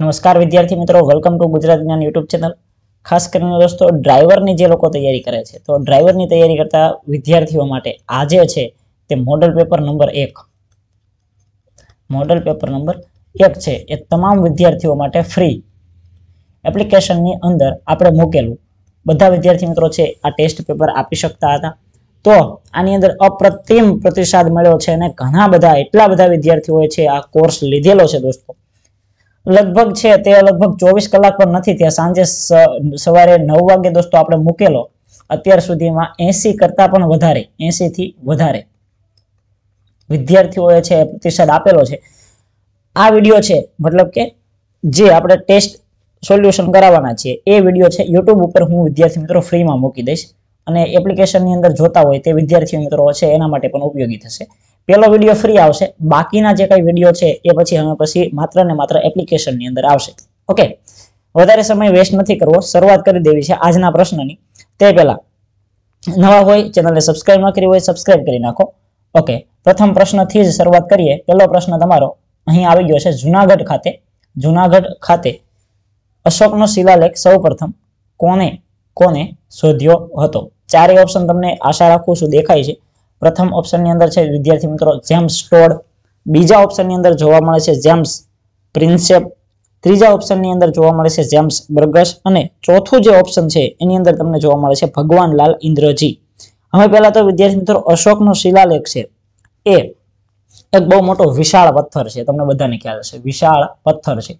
નમસ્કાર વિદ્યાર્થી મિત્રો વેલકમ ટુ ગુજરાત જ્ઞાન યુટ્યુબ ચેનલ ખાસ કરીને દોસ્તો ડ્રાઈવરની જે લોકો તૈયારી કરે છે તો ડ્રાઈવરની તૈયારી કરતા વિદ્યાર્થીઓ માટે આજે છે તે મોડલ પેપર નંબર એક મોડલ પેપર નંબર એક છે એ તમામ વિદ્યાર્થીઓ માટે ફ્રી એપ્લિકેશનની અંદર આપણે મૂકેલું બધા વિદ્યાર્થી મિત્રો છે આ ટેસ્ટ પેપર આપી શકતા હતા તો આની અંદર અપ્રતિમ પ્રતિસાદ મળ્યો છે અને ઘણા બધા એટલા બધા વિદ્યાર્થીઓએ છે આ કોર્સ લીધેલો છે દોસ્તો લગભગ છે તે લગભગ ચોવીસ કલાક પણ નથી ત્યાં સાંજે સવારે નવ વાગે દોસ્તો આપણે મૂકેલો અત્યાર સુધીમાં એસી કરતાં પણ વધારે એસીથી વધારે વિદ્યાર્થીઓએ છે પ્રતિસાદ આપેલો છે આ વિડીયો છે મતલબ કે જે આપણે ટેસ્ટ સોલ્યુશન કરાવવાના છીએ એ વિડીયો છે યુટ્યુબ ઉપર હું વિદ્યાર્થી મિત્રો ફ્રીમાં મૂકી દઈશ અને એપ્લિકેશનની અંદર જોતા હોય તે વિદ્યાર્થી મિત્રો છે એના માટે પણ ઉપયોગી થશે પહેલો વિડીયો ફ્રી આવશે બાકીના જે કંઈ વિડીયો છે એ પછી હવે પછી માત્ર ને માત્ર એપ્લિકેશનની અંદર આવશે ઓકે વધારે સમય વેસ્ટ નથી કરવો શરૂઆત કરી દેવી છે આજના પ્રશ્નની તે પહેલા નવા હોય ચેનલને સબસ્ક્રાઇબ ન કરી હોય સબસ્ક્રાઈબ કરી નાખો ઓકે પ્રથમ પ્રશ્નથી જ શરૂઆત કરીએ પહેલો પ્રશ્ન તમારો અહીં આવી ગયો છે જુનાગઢ ખાતે જુનાગઢ ખાતે અશોકનો શિલાલેખ સૌપ્રથમ કોને કોને શોધ્યો હતો ચારેય ઓપ્શન તમને આશા રાખું શું દેખાય છે પ્રથમ ઓપ્શનની અંદર છે વિદ્યાર્થી મિત્રો જેમ્સ ટોડ બીજા ઓપ્શનની અંદર જોવા મળે છે જેમ્સ પ્રિન્સેપ ત્રીજા ઓપ્શનની અંદર જોવા મળે છે જેમ્સ બર્ગસ અને ચોથું જે ઓપ્શન છે એની અંદર તમને જોવા મળે છે ભગવાન લાલ ઇન્દ્રજી હવે પહેલા તો વિદ્યાર્થી મિત્રો અશોકનો શિલાલેખ છે એ એક બહુ મોટો વિશાળ પથ્થર છે તમને બધાને ખ્યાલ છે વિશાળ પથ્થર છે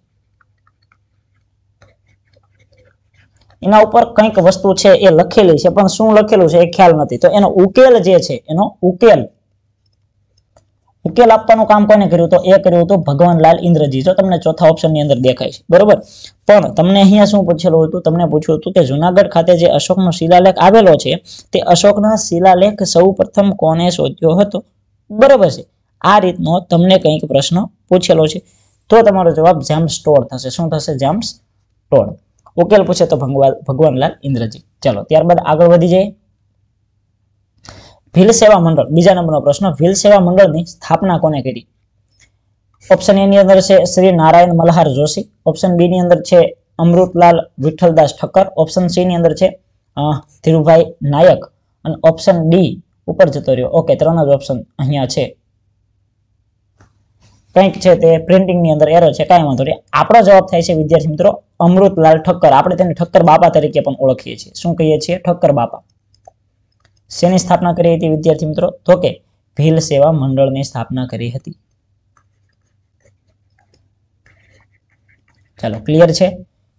એના ઉપર કંઈક વસ્તુ છે એ લખેલી છે પણ શું લખેલું છે એ ખ્યાલ નથી તો એનો ઉકેલ જે છે એનો ઉકેલ ઉકેલ આપવાનું કામ કોને કર્યું તો એ કર્યું હતું ભગવાન લાલ ઇન્દ્રજી જો તમને ચોથા ઓપ્શન ની અંદર દેખાય છે બરોબર પણ તમને અહીંયા શું પૂછેલું હતું તમને પૂછ્યું હતું કે જુનાગઢ ખાતે જે અશોકનો શિલાલેખ આવેલો છે તે અશોકના શિલાલેખ સૌ કોને શોધ્યો હતો બરોબર છે આ રીતનો તમને કંઈક પ્રશ્ન પૂછેલો છે તો તમારો જવાબ જામ સ્ટોર થશે શું થશે જામ સ્ટોર ઉકેલ પૂછે તો ભગવાનલાલ ઇન્દ્રજી ચલો ત્યારબાદ આગળ વધી જઈએ ભીલ સેવા મંડળ બીજા નંબરનો પ્રશ્ન ભીલ સેવા મંડળની સ્થાપના કોને કરી ઓપ્શન એની અંદર છે શ્રી નારાયણ મલ્હાર જોશી ઓપ્શન બી ની અંદર છે અમૃતલાલ વિઠ્ઠલદાસ ઠક્કર ઓપ્શન સી ની અંદર છે ધીરુભાઈ નાયક અને ઓપ્શન ડી ઉપર જતો રહ્યો ઓકે ત્રણ જ ઓપ્શન અહીંયા છે કંઈક છે તે પ્રિન્ટિંગની અંદર એરો છે કાંઈ વાંધો નહીં આપણો જવાબ થાય છે વિદ્યાર્થી મિત્રો અમૃતલાલ ઠક્કર આપણે તેને ઠક્કર બાપા તરીકે પણ ઓળખીએ છીએ શું કહીએ છીએ ઠક્કર બાપા શેની સ્થાપના કરી હતી વિદ્યાર્થી મિત્રો તો કે ભીલ સેવા મંડળની સ્થાપના કરી હતી ચાલો ક્લિયર છે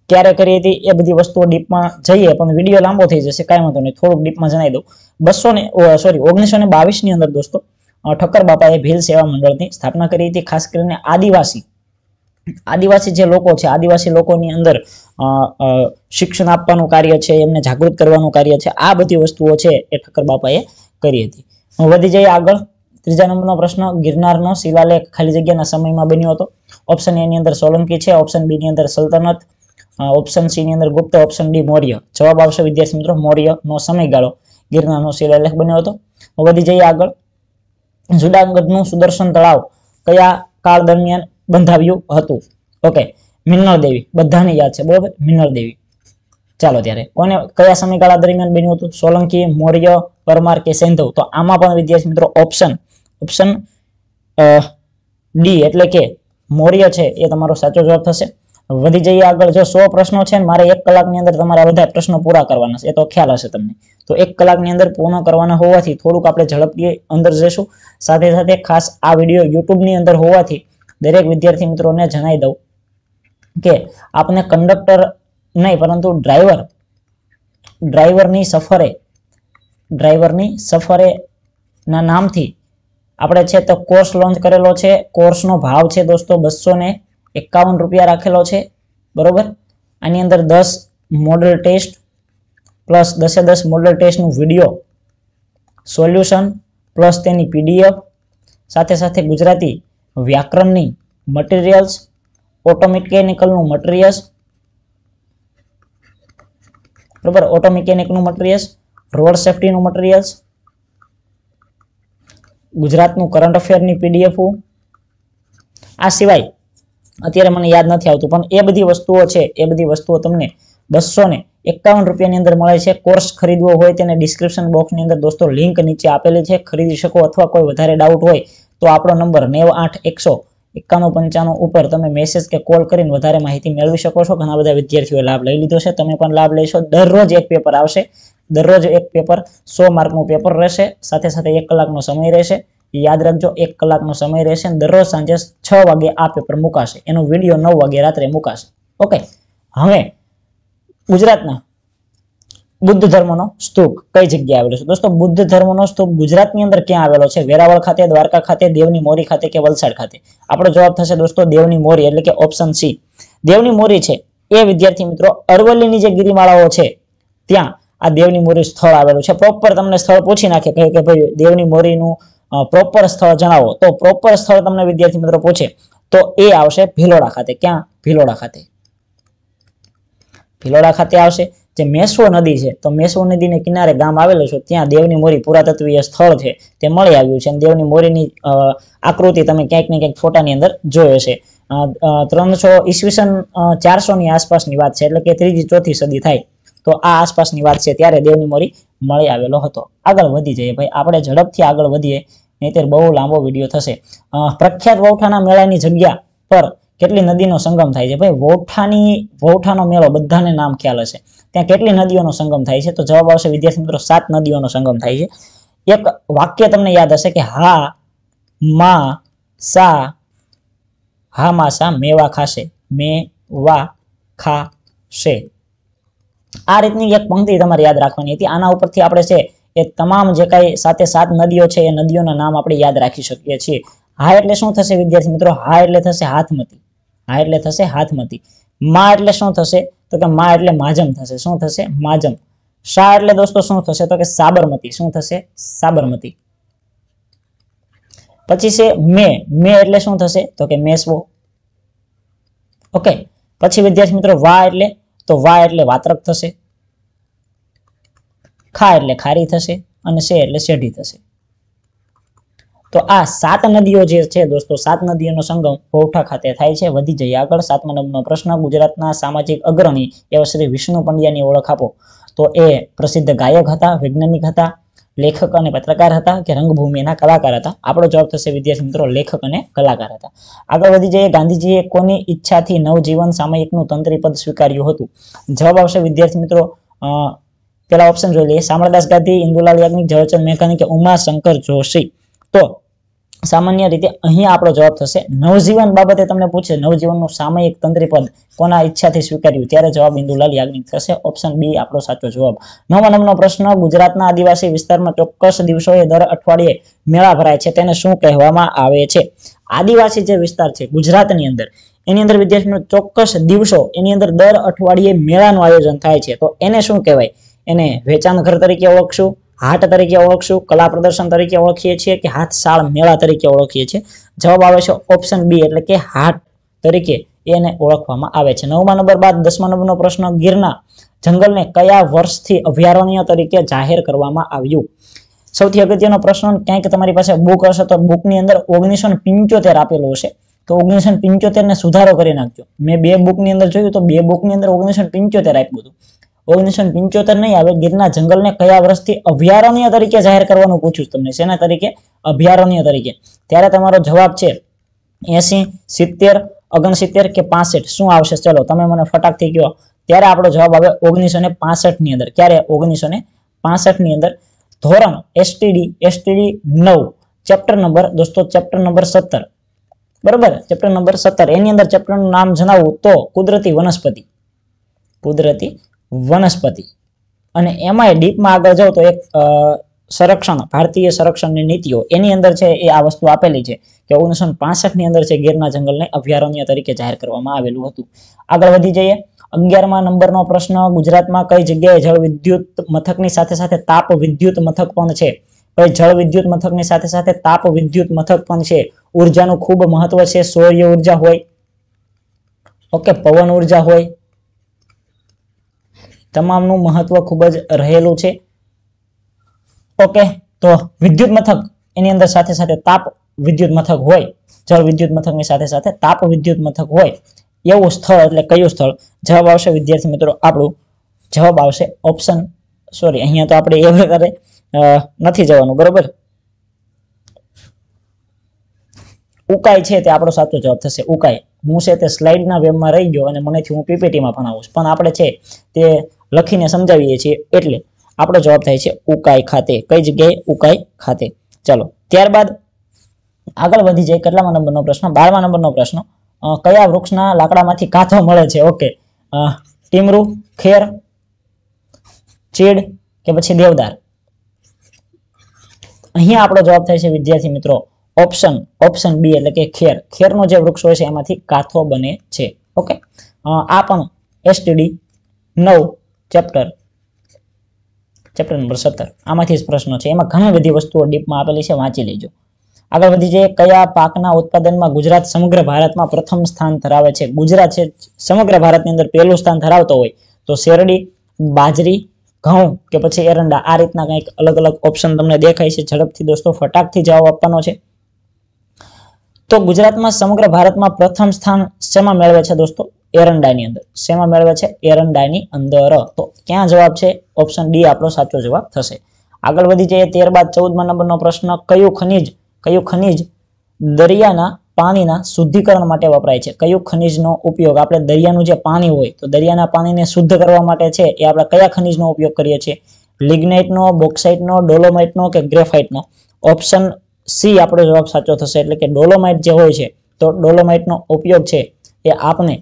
ક્યારે કરી હતી એ બધી વસ્તુઓ ડીપમાં જઈએ પણ વિડીયો લાંબો થઈ જશે કાંઈ વાંધો નહીં થોડુંક ડીપમાં જણાવી દઉં બસો ને સોરી ઓગણીસો ને બાવીસની અંદર દોસ્તો ઠક્કર બાપાએ ભીલ સેવા મંડળની સ્થાપના કરી હતી ખાસ કરીને આદિવાસી આદિવાસી જે લોકો છે આદિવાસી લોકોની અંદર શિક્ષણ આપવાનું કાર્ય છે એમને જાગૃત કરવાનું કાર્ય છે આ બધી વસ્તુઓ છે એ ઠક્કર બાપાએ કરી હતી વધી જઈએ આગળ ત્રીજા નંબરનો પ્રશ્ન ગિરનારનો શિલાલેખ ખાલી જગ્યાના સમયમાં બન્યો હતો ઓપ્શન એની અંદર સોલંકી છે ઓપ્શન બીની અંદર સલ્તનત ઓપ્શન સી ની અંદર ગુપ્ત ઓપ્શન ડી મૌર્ય જવાબ આવશે વિદ્યાર્થી મિત્રો મૌર્યનો સમયગાળો ગિરનારનો શિલાલેખ બન્યો હતો વધી જઈએ આગળ જુનાગઢનું સુદર્શન તળાવ કયા કાળ દરમિયાન બંધાવ્યું હતું ઓકે મિન્નળ દેવી બધાને યાદ છે બરોબર મિન્નળ દેવી ચાલો ત્યારે કોને કયા સમયગાળા દરમિયાન બન્યું હતું સોલંકી મૌર્ય પરમાર કે સેંધવ તો આમાં પણ વિદ્યાર્થી મિત્રો ઓપ્શન ઓપ્શન ડી એટલે કે મૌર્ય છે એ તમારો સાચો જવાબ થશે વધી જઈએ આગળ જો સો પ્રશ્નો છે ને મારે એક કલાકની અંદર તમારા બધા પ્રશ્નો પૂરા કરવાના છે એ તો ખ્યાલ હશે તમને તો એક કલાકની અંદર પૂર્ણ કરવાના હોવાથી થોડુંક આપણે ઝડપથી અંદર જઈશું સાથે સાથે ખાસ આ વિડીયો યુટ્યુબની અંદર હોવાથી દરેક વિદ્યાર્થી મિત્રોને જણાવી દઉં કે આપને કંડક્ટર નહીં પરંતુ ડ્રાઈવર ડ્રાઈવરની સફરે ડ્રાઈવરની સફરે ના નામથી આપણે છે તો કોર્સ લોન્ચ કરેલો છે કોર્સનો ભાવ છે દોસ્તો બસો એકાવન રૂપિયા રાખેલો છે બરોબર આની અંદર દસ મોડલ ટેસ્ટ પ્લસ દસે દસ મોડલ ટેસ્ટનું વિડીયો સોલ્યુશન પ્લસ તેની પીડીએફ સાથે સાથે ગુજરાતી વ્યાકરણની મટીરિયલ્સ ઓટોમિકેનિકલનું મટીરિયલ્સ બરોબર ઓટોમિકેનિકનું મટીરિયલ્સ રોડ સેફટીનું મટીરિયલ્સ ગુજરાતનું કરંટ અફેરની પીડીએફ આ સિવાય અત્યારે મને યાદ નથી આવતું પણ એ બધી વસ્તુઓ છે એ બધી વસ્તુઓ તમને બસો ને એકાવન રૂપિયાની અંદર મળે છે કોર્સ ખરીદવો હોય તેને ડિસ્ક્રિપ્શન બોક્સની અંદર દોસ્તો લિંક નીચે આપેલી છે ખરીદી શકો અથવા કોઈ વધારે ડાઉટ હોય તો આપણો નંબર નેવ આઠ એકસો એકાણું પંચાણું ઉપર તમે મેસેજ કે કોલ કરીને વધારે માહિતી મેળવી શકો છો ઘણા બધા વિદ્યાર્થીઓએ લાભ લઈ લીધો છે તમે પણ લાભ લઈશો દરરોજ એક પેપર આવશે દરરોજ એક પેપર સો માર્કનું પેપર રહેશે સાથે સાથે એક કલાકનો સમય રહેશે યાદ રાખજો એક કલાકનો સમય રહેશે દરરોજ સાંજે છ વાગે આ પેપર મુકાશે એનો વિડીયો નવ વાગે રાત્રે મુકાશે ઓકે હવે ગુજરાતના બુદ્ધ ધર્મનો સ્તૂપ કઈ જગ્યાએ આવેલો છે દોસ્તો બુદ્ધ ધર્મનો સ્તૂપ ગુજરાતની અંદર ક્યાં આવેલો છે વેરાવળ ખાતે દ્વારકા ખાતે દેવની મોરી ખાતે કે વલસાડ ખાતે આપણો જવાબ થશે દોસ્તો દેવની મોરી એટલે કે ઓપ્શન સી દેવની મોરી છે એ વિદ્યાર્થી મિત્રો અરવલ્લીની જે ગિરિમાળાઓ છે ત્યાં આ દેવની મોરી સ્થળ આવેલું છે પ્રોપર તમને સ્થળ પૂછી નાખે કે ભાઈ દેવની મોરીનું પ્રોપર સ્થળ જણાવો તો પ્રોપર સ્થળ તમને વિદ્યાર્થી મિત્રો પૂછે તો એ આવશે ભિલોડા ખાતે ક્યાં ભિલોડા ખાતે ભિલોડા ખાતે આવશે જે મેસો નદી છે તો મેસો નદીને કિનારે ગામ આવેલું છે ત્યાં દેવની મોરી પુરાતત્વીય સ્થળ છે તે મળી આવ્યું છે અને દેવની મોરીની આકૃતિ તમે ક્યાંક ને ક્યાંક ફોટાની અંદર જોયો છે ત્રણસો ઈસવીસન ચારસોની આસપાસની વાત છે એટલે કે ત્રીજી ચોથી સદી થાય તો આ આસપાસની વાત છે ત્યારે દેવની મોરી મળી આવેલો હતો આગળ વધી જઈએ ભાઈ આપણે ઝડપથી આગળ વધીએ નહીતર બહુ લાંબો વિડીયો થશે પ્રખ્યાત વૌઠાના મેળાની જગ્યા પર કેટલી નદીનો સંગમ થાય છે ભાઈ વૌઠાની વૌઠાનો મેળો બધાને નામ ખ્યાલ હશે ત્યાં કેટલી નદીઓનો સંગમ થાય છે તો જવાબ આવશે વિદ્યાર્થી મિત્રો સાત નદીઓનો સંગમ થાય છે એક વાક્ય તમને યાદ હશે કે હા મા સા હા મા સા મેવા ખાશે મે વા ખા શે આ રીતની એક પંક્તિ તમારે યાદ રાખવાની હતી આના ઉપરથી આપણે છે એ તમામ જે કાંઈ સાથે સાત નદીઓ છે એ નદીઓના નામ આપણે યાદ રાખી શકીએ છીએ હા એટલે શું થશે વિદ્યાર્થી મિત્રો હા એટલે થશે હાથમતી હા એટલે થશે હાથમતી મા એટલે શું થશે તો કે મા એટલે માજમ થશે શું થશે માજમ શા એટલે દોસ્તો શું થશે તો કે સાબરમતી શું થશે સાબરમતી પછી છે મે મે એટલે શું થશે તો કે મેસવો ઓકે પછી વિદ્યાર્થી મિત્રો વા એટલે તો વા એટલે વાત્રક થશે ખા એટલે ખારી થશે અને શે એટલે શેઢી થશે તો આ સાત નદીઓ જે છે દોસ્તો સાત નદીઓનો સંગમ પૌઠા ખાતે થાય છે વધી જઈએ આગળ સાતમા નંબરનો પ્રશ્ન ગુજરાતના સામાજિક અગ્રણી એવા શ્રી વિષ્ણુ પંડ્યાની ઓળખ આપો તો એ પ્રસિદ્ધ ગાયક હતા વૈજ્ઞાનિક હતા લેખક અને પત્રકાર હતા કે રંગભૂમિના કલાકાર હતા આપણો જવાબ થશે વિદ્યાર્થી મિત્રો લેખક અને કલાકાર હતા આગળ વધી જઈએ ગાંધીજીએ કોની ઈચ્છાથી નવજીવન સામયિકનું તંત્રી પદ સ્વીકાર્યું હતું જવાબ આવશે વિદ્યાર્થી મિત્રો પેલા ઓપ્શન જોઈ લઈએ શામળદાસ ગાંધી ઇન્દુલાલ યાજ્ઞિક ઝવેરચંદ મેઘાણી કે ઉમાશંકર જોશી તો સામાન્ય રીતે અહીંયા આપણો જવાબ થશે નવજીવન બાબતે તમને પૂછે નવજીવનનું સામયિક તંત્રી પદ કોના ઈચ્છાથી સ્વીકાર્યું ત્યારે જવાબ ઇન્દુલાલ યાજ્ઞિક થશે ઓપ્શન બી આપણો સાચો જવાબ નવ નંબરનો પ્રશ્ન ગુજરાતના આદિવાસી વિસ્તારમાં ચોક્કસ દિવસોએ દર અઠવાડિયે મેળા ભરાય છે તેને શું કહેવામાં આવે છે આદિવાસી જે વિસ્તાર છે ગુજરાતની અંદર એની અંદર વિદ્યાર્થીનો ચોક્કસ દિવસો એની અંદર દર અઠવાડિયે મેળાનું આયોજન થાય છે તો એને શું કહેવાય એને વેચાણ ઘર તરીકે ઓળખશું હાટ તરીકે ઓળખશું કલા પ્રદર્શન તરીકે ઓળખીએ છીએ કે હાથ હાથશાળ મેળા તરીકે ઓળખીએ છીએ જવાબ આવે છે ઓપ્શન બી એટલે કે હાટ તરીકે એને ઓળખવામાં આવે છે નવમા નંબર બાદ દસમા નંબરનો પ્રશ્ન ગીરના જંગલને કયા વર્ષથી અભયારણ્ય તરીકે જાહેર કરવામાં આવ્યું સૌથી અગત્યનો પ્રશ્ન ક્યાંક તમારી પાસે બુક હશે તો બુકની અંદર ઓગણીસો પંચોતેર આપેલો હશે તો ઓગણીસો પંચોતેર ને સુધારો કરી નાખજો મેં બે બુકની અંદર જોયું તો બે બુકની અંદર ઓગણીસો પંચોતેર આપ્યું હતું ઓગણીસો પંચોતેર નહીં આવે ગીરના જંગલને કયા વર્ષથી અભયારણ્ય તરીકે જાહેર કરવાનું પૂછ્યું તમને શેના તરીકે અભયારણ્ય તરીકે ત્યારે તમારો જવાબ છે એસી સિત્તેર ઓગણસિત્તેર કે પાસઠ શું આવશે ચલો તમે મને ફટાકથી કહો ત્યારે આપણો જવાબ આવે ઓગણીસો ને ની અંદર ક્યારે ઓગણીસો ને ની અંદર ધોરણ એસટીડી એસટીડી નવ ચેપ્ટર નંબર દોસ્તો ચેપ્ટર નંબર સત્તર બરોબર ચેપ્ટર નંબર સત્તર એની અંદર ચેપ્ટર નું નામ જણાવું તો કુદરતી વનસ્પતિ કુદરતી વનસ્પતિ અને એમાંય ડીપમાં આગળ જાઉં તો એક સંરક્ષણ ભારતીય સંરક્ષણની નીતિઓ એની અંદર છે એ આ વસ્તુ આપેલી છે કે ઓગણીસો ની અંદર છે ગીરના જંગલને અભયારણ્ય તરીકે જાહેર કરવામાં આવેલું હતું આગળ વધી જઈએ અગિયારમાં નંબરનો પ્રશ્ન ગુજરાતમાં કઈ જગ્યાએ જળ વિદ્યુત મથકની સાથે સાથે તાપ વિદ્યુત મથક પણ છે ભાઈ જળ વિદ્યુત મથકની સાથે સાથે તાપ વિદ્યુત મથક પણ છે ઉર્જાનું ખૂબ મહત્વ છે સૌર્ય ઉર્જા હોય ઓકે પવન ઉર્જા હોય તમામનું મહત્વ ખૂબ જ રહેલું છે ઓકે તો વિદ્યુત મથક એની અંદર સાથે સાથે તાપ વિદ્યુત મથક હોય જળ વિદ્યુત મથકની સાથે સાથે તાપ વિદ્યુત મથક હોય એવું સ્થળ એટલે કયું સ્થળ જવાબ આવશે વિદ્યાર્થી મિત્રો આપણું જવાબ આવશે ઓપ્શન સોરી અહીંયા તો આપણે એ પ્રકારે નથી જવાનું બરોબર ઉકાઈ છે તે આપણો સાચો જવાબ થશે ઉકાય હું છે તે સ્લાઇડના વેબમાં રહી ગયો અને મનેથી હું પીપીટીમાં ભણાવું છું પણ આપણે છે તે લખીને સમજાવીએ છીએ એટલે આપણો જવાબ થાય છે ઉકાઈ ખાતે કઈ જગ્યાએ ઉકાઈ ખાતે ચલો ત્યારબાદ આગળ વધી જાય કેટલામા નંબરનો પ્રશ્ન બારમા નંબરનો પ્રશ્ન કયા વૃક્ષના લાકડામાંથી કાંથો મળે છે ઓકે ટીમરું ખેર ચીડ કે પછી દેવદાર અહીંયા આપણો જવાબ થાય છે વિદ્યાર્થી મિત્રો ઓપ્શન ઓપ્શન બી એટલે કે ખેર ખેરનો જે વૃક્ષ હોય છે એમાંથી કાંથો બને છે ઓકે આ પણ એસટીડી નવ ચેપ્ટર ચેપ્ટર નંબર સત્તર આમાંથી જ પ્રશ્નો છે એમાં ઘણી બધી વસ્તુઓ ડીપમાં આપેલી છે વાંચી લેજો આગળ વધી છે કયા પાકના ઉત્પાદનમાં ગુજરાત સમગ્ર ભારતમાં પ્રથમ સ્થાન ધરાવે છે ગુજરાત છે સમગ્ર ભારતની અંદર પહેલું સ્થાન ધરાવતો હોય તો શેરડી બાજરી ઘઉં કે પછી એરંડા આ રીતના કંઈક અલગ અલગ ઓપ્શન તમને દેખાય છે ઝડપથી દોસ્તો ફટાકથી જવાબ આપવાનો છે તો ગુજરાતમાં સમગ્ર ભારતમાં પ્રથમ સ્થાન શેમાં મેળવે છે દોસ્તો એરંડાની અંદર શેમાં મેળવે છે એરંડાની અંદર તો ક્યાં જવાબ છે ઓપ્શન ડી આપણો સાચો જવાબ થશે આગળ વધી જઈએ ત્યારબાદ ચૌદમા નંબરનો પ્રશ્ન કયું ખનિજ કયું ખનિજ દરિયાના પાણીના શુદ્ધિકરણ માટે વપરાય છે કયું ખનિજનો ઉપયોગ આપણે દરિયાનું જે પાણી હોય તો દરિયાના પાણીને શુદ્ધ કરવા માટે છે એ આપણે કયા ખનિજનો ઉપયોગ કરીએ છીએ લિગ્નાઇટનો બોક્સાઇટનો ડોલોમાઇટનો કે ગ્રેફાઇટનો ઓપ્શન સી આપણો જવાબ સાચો થશે એટલે કે ડોલોમાઇટ જે હોય છે તો ડોલોમાઇટનો ઉપયોગ છે એ આપણે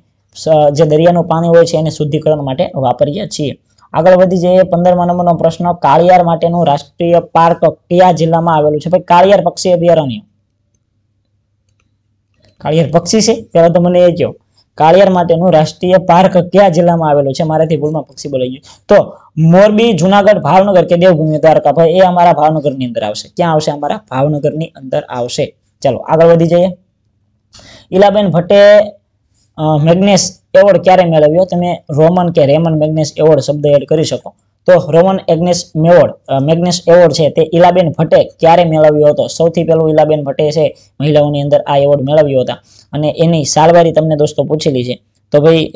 જે દરિયાનું પાણી હોય છે એને શુદ્ધિકરણ માટે વાપરીએ છીએ આગળ વધી જઈએ પંદરમા નંબરનો પ્રશ્ન કાળિયાર માટેનું રાષ્ટ્રીય પાર્ક કયા જિલ્લામાં આવેલું છે ભાઈ કાળિયાર પક્ષી અભયારણ્ય કાળિયાર પક્ષી છે પહેલા તો મને એ કહો કાળિયાર માટેનું રાષ્ટ્રીય પાર્ક કયા જિલ્લામાં આવેલું છે મારાથી ભૂલમાં પક્ષી બોલાઈ ગયું તો મોરબી જુનાગઢ ભાવનગર કે દેવભૂમિ દ્વારકા ભાઈ એ અમારા ભાવનગર ની અંદર આવશે ક્યાં આવશે અમારા ભાવનગર ની અંદર આવશે ચાલો આગળ વધી જઈએ ઈલાબેન ભટ્ટે મેગ્નેસ એવોર્ડ ક્યારે મેળવ્યો તમે રોમન કે રેમન મેગ્નેસ એવોર્ડ શબ્દ એડ કરી શકો તો રોમન એગ્નેસ મેવોર્ડ મેગ્નેસ એવોર્ડ છે તે ઇલાબેન ભટ્ટે ક્યારે મેળવ્યો હતો સૌથી પહેલું ઇલાબેન ભટ્ટે છે મહિલાઓની અંદર આ એવોર્ડ મેળવ્યો હતા અને એની સારવારી તમને દોસ્તો પૂછેલી છે તો ભાઈ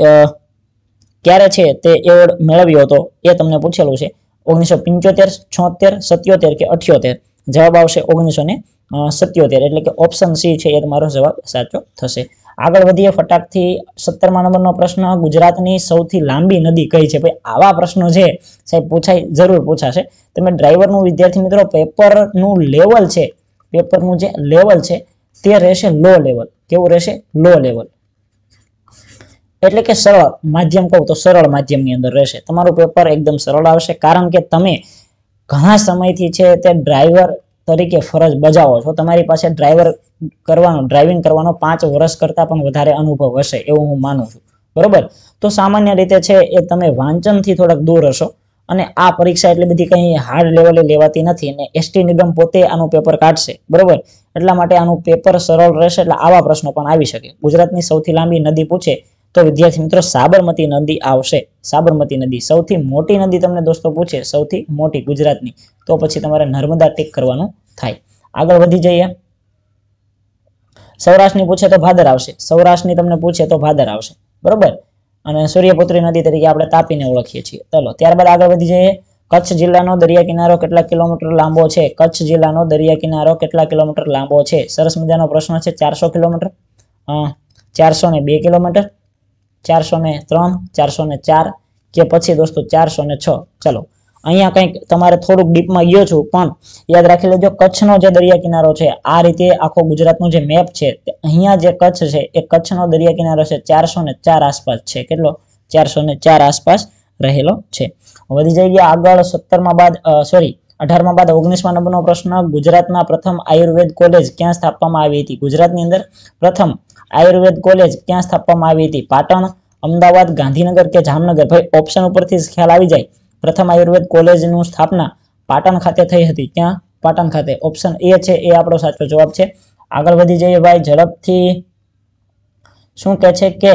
ક્યારે છે તે એવોર્ડ મેળવ્યો હતો એ તમને પૂછેલું છે ઓગણીસો પંચોતેર છોતેર સત્યોતેર કે અઠ્યોતેર જવાબ આવશે ઓગણીસો સત્યોતેર એટલે કે ઓપ્શન સી છે એ તમારો જવાબ સાચો થશે આગળ વધીએ ફટાકથી સત્તરમા નંબરનો પ્રશ્ન ગુજરાતની સૌથી લાંબી નદી કઈ છે ભાઈ આવા પ્રશ્નો છે સાહેબ પૂછાય જરૂર પૂછાશે તમે ડ્રાઈવરનું વિદ્યાર્થી મિત્રો પેપરનું લેવલ છે પેપરનું જે લેવલ છે તે રહેશે લો લેવલ કેવું રહેશે લો લેવલ એટલે કે સરળ માધ્યમ કહું તો સરળ માધ્યમની અંદર રહેશે તમારું પેપર એકદમ સરળ આવશે કારણ કે તમે ઘણા સમયથી છે તે ડ્રાઈવર તરીકે ફરજ બજાવો છો તમારી પાસે ડ્રાઈવર કરવાનો ડ્રાઇવિંગ કરવાનો પાંચ વર્ષ કરતાં પણ વધારે અનુભવ હશે એવું હું માનું છું બરોબર તો સામાન્ય રીતે છે એ તમે વાંચનથી થોડાક દૂર હશો અને આ પરીક્ષા એટલી બધી કંઈ હાર્ડ લેવલે લેવાતી નથી અને એસટી નિગમ પોતે આનું પેપર કાઢશે બરોબર એટલા માટે આનું પેપર સરળ રહેશે એટલે આવા પ્રશ્નો પણ આવી શકે ગુજરાતની સૌથી લાંબી નદી પૂછે તો વિદ્યાર્થી મિત્રો સાબરમતી નદી આવશે સાબરમતી નદી સૌથી મોટી નદી તમને દોસ્તો પૂછે સૌથી મોટી ગુજરાતની તો પછી તમારે નર્મદા ટેક કરવાનું થાય આગળ વધી જઈએ સૌરાષ્ટ્રની પૂછે તો ભાદર આવશે સૌરાષ્ટ્રની તમને પૂછે તો ભાદર આવશે બરોબર અને સૂર્યપુત્રી નદી તરીકે આપણે તાપીને ઓળખીએ છીએ ચલો ત્યારબાદ આગળ વધી જઈએ કચ્છ જિલ્લાનો દરિયા કિનારો કેટલા કિલોમીટર લાંબો છે કચ્છ જિલ્લાનો દરિયા કિનારો કેટલા કિલોમીટર લાંબો છે સરસ મજાનો પ્રશ્ન છે ચારસો કિલોમીટર ચારસો ને બે કિલોમીટર ચારસો ને ત્રણ ચારસો ને ચાર કે પછી દોસ્તો ચારસો ને છ ચલો અહીંયા કંઈક તમારે થોડુંક ડીપમાં ગયો છું પણ યાદ રાખી લેજો કચ્છનો જે દરિયા કિનારો છે આ રીતે આખો ગુજરાતનું જે મેપ છે અહીંયા જે કચ્છ છે એ કચ્છનો દરિયા કિનારો છે ચારસો ને ચાર આસપાસ છે કેટલો ચારસો ને ચાર આસપાસ રહેલો છે વધી જઈ ગયા આગળ સત્તરમાં બાદ સોરી અઢારમાં બાદ ઓગણીસમાં નંબરનો પ્રશ્ન ગુજરાતના પ્રથમ આયુર્વેદ કોલેજ ક્યાં સ્થાપવામાં આવી હતી ગુજરાતની અંદર પ્રથમ આયુર્વેદ કોલેજ ક્યાં સ્થાપવામાં આવી હતી પાટણ અમદાવાદ ગાંધીનગર કે જામનગર ભાઈ ઓપ્શન ઉપરથી ખ્યાલ આવી જાય પ્રથમ આયુર્વેદ કોલેજનું સ્થાપના પાટણ ખાતે થઈ હતી ક્યાં પાટણ ખાતે ઓપ્શન એ છે એ આપણો સાચો જવાબ છે આગળ વધી જઈએ ભાઈ ઝડપથી શું કહે છે કે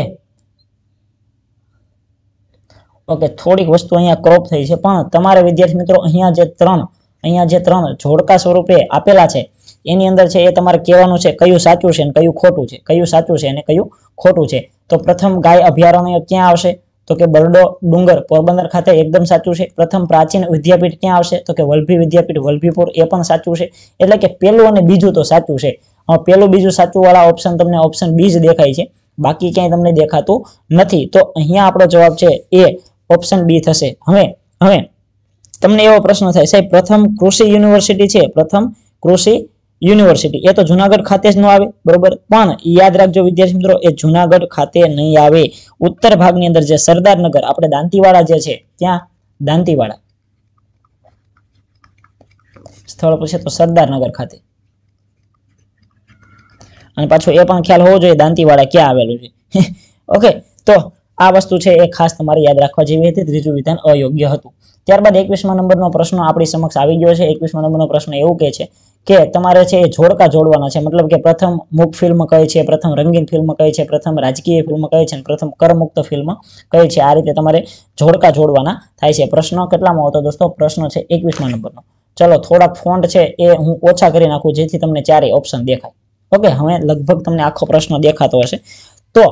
ઓકે થોડીક વસ્તુ અહીંયા ક્રોપ થઈ છે પણ તમારે વિદ્યાર્થી મિત્રો અહીંયા જે ત્રણ અહીંયા જે ત્રણ જોડકા સ્વરૂપે આપેલા છે એની અંદર છે એ તમારે કહેવાનું છે કયું સાચું છે અને કયું ખોટું છે કયું સાચું છે અને કયું ખોટું છે તો પ્રથમ ગાય અભયારણ્ય ક્યાં આવશે તો કે બરડો ડુંગર પોરબંદર ખાતે એકદમ સાચું છે પ્રથમ પ્રાચીન વિદ્યાપીઠ ક્યાં આવશે તો કે વલભી વિદ્યાપીઠ વલભીપુર એ પણ સાચું છે એટલે કે પહેલું અને બીજું તો સાચું છે પેલું બીજું સાચું વાળા ઓપ્શન તમને ઓપ્શન બી જ દેખાય છે બાકી ક્યાંય તમને દેખાતું નથી તો અહીંયા આપણો જવાબ છે એ ઓપ્શન બી થશે હવે હવે તમને એવો પ્રશ્ન થાય સાહેબ પ્રથમ કૃષિ યુનિવર્સિટી છે પ્રથમ કૃષિ યુનિવર્સિટી એ તો જુનાગઢ ખાતે જ ન આવે બરોબર પણ યાદ રાખજો વિદ્યાર્થી મિત્રો એ જુનાગઢ ખાતે નહીં આવે ઉત્તર ભાગની અંદર જે સરદારનગર આપણે દાંતીવાડા જે છે ત્યાં દાંતીવાડા સ્થળ પર છે તો સરદારનગર ખાતે અને પાછો એ પણ ખ્યાલ હોવો જોઈએ દાંતીવાડા ક્યાં આવેલું છે ઓકે તો આ વસ્તુ છે એ ખાસ તમારે યાદ રાખવા જેવી હતી ત્રીજું વિધાન અયોગ્ય હતું ત્યારબાદ એકવીસમા નંબરનો પ્રશ્ન આપણી સમક્ષ આવી ગયો છે એકવીસમા નંબરનો પ્રશ્ન એવું કહે છે કે તમારે છે એ જોડકા જોડવાના છે મતલબ કે પ્રથમ મુખ ફિલ્મ કઈ છે પ્રથમ રંગીન ફિલ્મ કઈ છે પ્રથમ રાજકીય ફિલ્મ કઈ છે પ્રથમ કરમુક્ત ફિલ્મ કઈ છે આ રીતે તમારે જોડકા જોડવાના થાય છે પ્રશ્ન કેટલામાં હતો દોસ્તો પ્રશ્ન છે એકવીસમા નંબરનો ચલો થોડાક ફોન્ટ છે એ હું ઓછા કરી નાખું જેથી તમને ચારેય ઓપ્શન દેખાય ઓકે હવે લગભગ તમને આખો પ્રશ્ન દેખાતો હશે તો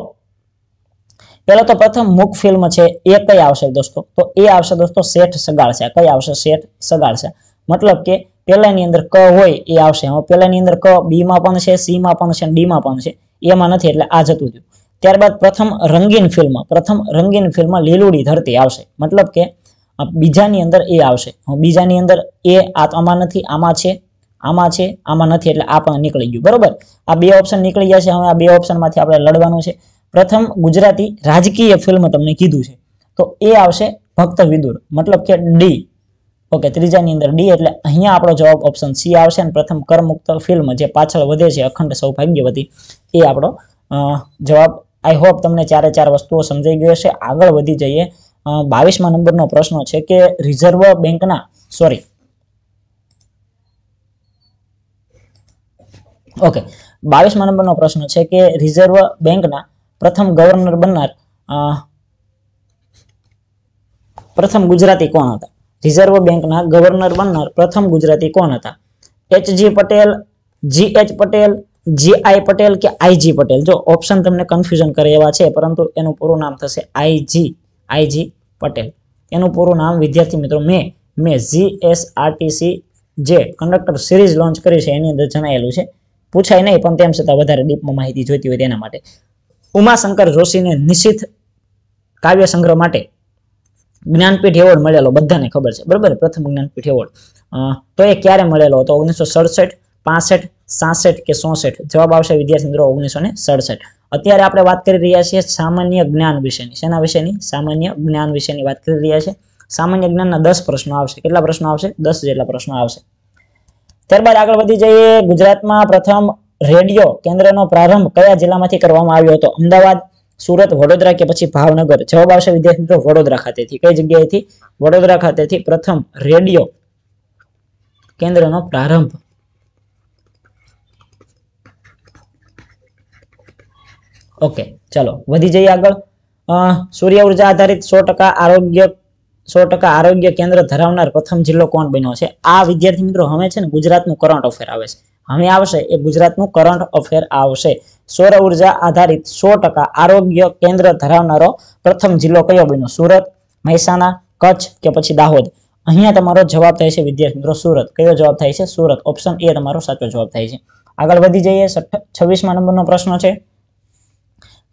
પહેલા તો પ્રથમ મુખ ફિલ્મ છે એ કઈ આવશે દોસ્તો તો એ આવશે દોસ્તો શેઠ સગાડશે છે કઈ આવશે શેઠ સગાળ છે મતલબ કે પહેલાની અંદર ક હોય એ આવશે હવે પહેલાની અંદર ક બીમાં પણ છે સીમાં પણ છે ડીમાં પણ છે એમાં નથી એટલે આ જતું થયું ત્યારબાદ પ્રથમ રંગીન ફિલ્મ પ્રથમ રંગીન ફિલ્મ લીલુડી ધરતી આવશે મતલબ કે બીજાની અંદર એ આવશે બીજાની અંદર એ આમાં નથી આમાં છે આમાં છે આમાં નથી એટલે આ પણ નીકળી ગયું બરોબર આ બે ઓપ્શન નીકળી જશે હવે આ બે ઓપ્શનમાંથી આપણે લડવાનું છે પ્રથમ ગુજરાતી રાજકીય ફિલ્મ તમને કીધું છે તો એ આવશે ભક્ત વિદુર મતલબ કે ડી ઓકે ત્રીજાની અંદર ડી એટલે અહીંયા આપણો જવાબ ઓપ્શન સી આવશે અને પ્રથમ કરમુક્ત ફિલ્મ જે પાછળ વધે છે અખંડ સૌભાગ્યવતી એ આપણો જવાબ આઈ હોપ તમને ચારે ચાર વસ્તુઓ સમજાઈ ગયો છે આગળ વધી જઈએ બાવીસમા નંબરનો પ્રશ્ન છે કે રિઝર્વ બેંકના સોરી ઓકે બાવીસમા નંબરનો પ્રશ્ન છે કે રિઝર્વ બેંકના પ્રથમ ગવર્નર બનનાર પ્રથમ ગુજરાતી કોણ હતા રિઝર્વ બેંકના ગવર્નર બનનાર પ્રથમ ગુજરાતી કોણ હતા H G Patel G H Patel G I Patel કે આઈજી પટેલ જો ઓપ્શન તમને કન્ફ્યુઝન કરે એવા છે પરંતુ એનું પૂરું નામ થશે આઈજી આઈજી પટેલ એનું પૂરું નામ વિદ્યાર્થી મિત્રો મેં મેં જી એસ આરટીસી જે કંડક્ટર સિરીઝ લોન્ચ કરી છે એની અંદર જણાયેલું છે પૂછાય નહીં પણ તેમ છતાં વધારે ડીપમાં માહિતી જોઈતી હોય તેના માટે ઉમાશંકર જોશીને નિશ્ચિત કાવ્ય સંગ્રહ માટે જ્ઞાનપીઠ એવોર્ડ મળેલો બધાને ખબર છે બરાબર પ્રથમ જ્ઞાનપીઠ એવોર્ડ તો એ ક્યારે મળેલો હતો ઓગણીસો સડસઠ પાસઠ સાસઠ કે સોસઠ જવાબ આવશે વિદ્યાર્થી મિત્રો ઓગણીસો સડસઠ અત્યારે આપણે વાત કરી રહ્યા છીએ સામાન્ય જ્ઞાન વિશેની શેના વિશેની સામાન્ય જ્ઞાન વિશેની વાત કરી રહ્યા છે સામાન્ય જ્ઞાનના દસ પ્રશ્નો આવશે કેટલા પ્રશ્નો આવશે દસ જેટલા પ્રશ્નો આવશે ત્યારબાદ આગળ વધી જઈએ ગુજરાતમાં પ્રથમ રેડિયો કેન્દ્રનો પ્રારંભ કયા જિલ્લામાંથી કરવામાં આવ્યો હતો અમદાવાદ સુરત વડોદરા કે પછી ભાવનગર જવાબ આવશે વિદ્યાર્થી મિત્રો વડોદરા ખાતેથી કઈ જગ્યાએથી વડોદરા ખાતેથી પ્રથમ રેડિયો કેન્દ્રનો પ્રારંભ ઓકે ચલો વધી જઈએ આગળ સૂર્ય ઉર્જા આધારિત સો ટકા આરોગ્ય સો ટકા આરોગ્ય કેન્દ્ર ધરાવનાર પ્રથમ જિલ્લો કોણ બન્યો છે આ વિદ્યાર્થી મિત્રો હવે છે ને ગુજરાતનું કરંટ અફેર આવે છે હવે આવશે એ ગુજરાતનું કરંટ અફેર આવશે સૌર ઉર્જા આધારિત સો આરોગ્ય કેન્દ્ર ધરાવનારો પ્રથમ જિલ્લો કયો બન્યો સુરત મહેસાણા કચ્છ કે પછી દાહોદ અહીંયા તમારો જવાબ થાય છે વિદ્યાર્થી મિત્રો સુરત કયો જવાબ થાય છે સુરત ઓપ્શન એ તમારો સાચો જવાબ થાય છે આગળ વધી જઈએ છવ્વીસમાં નંબરનો પ્રશ્ન છે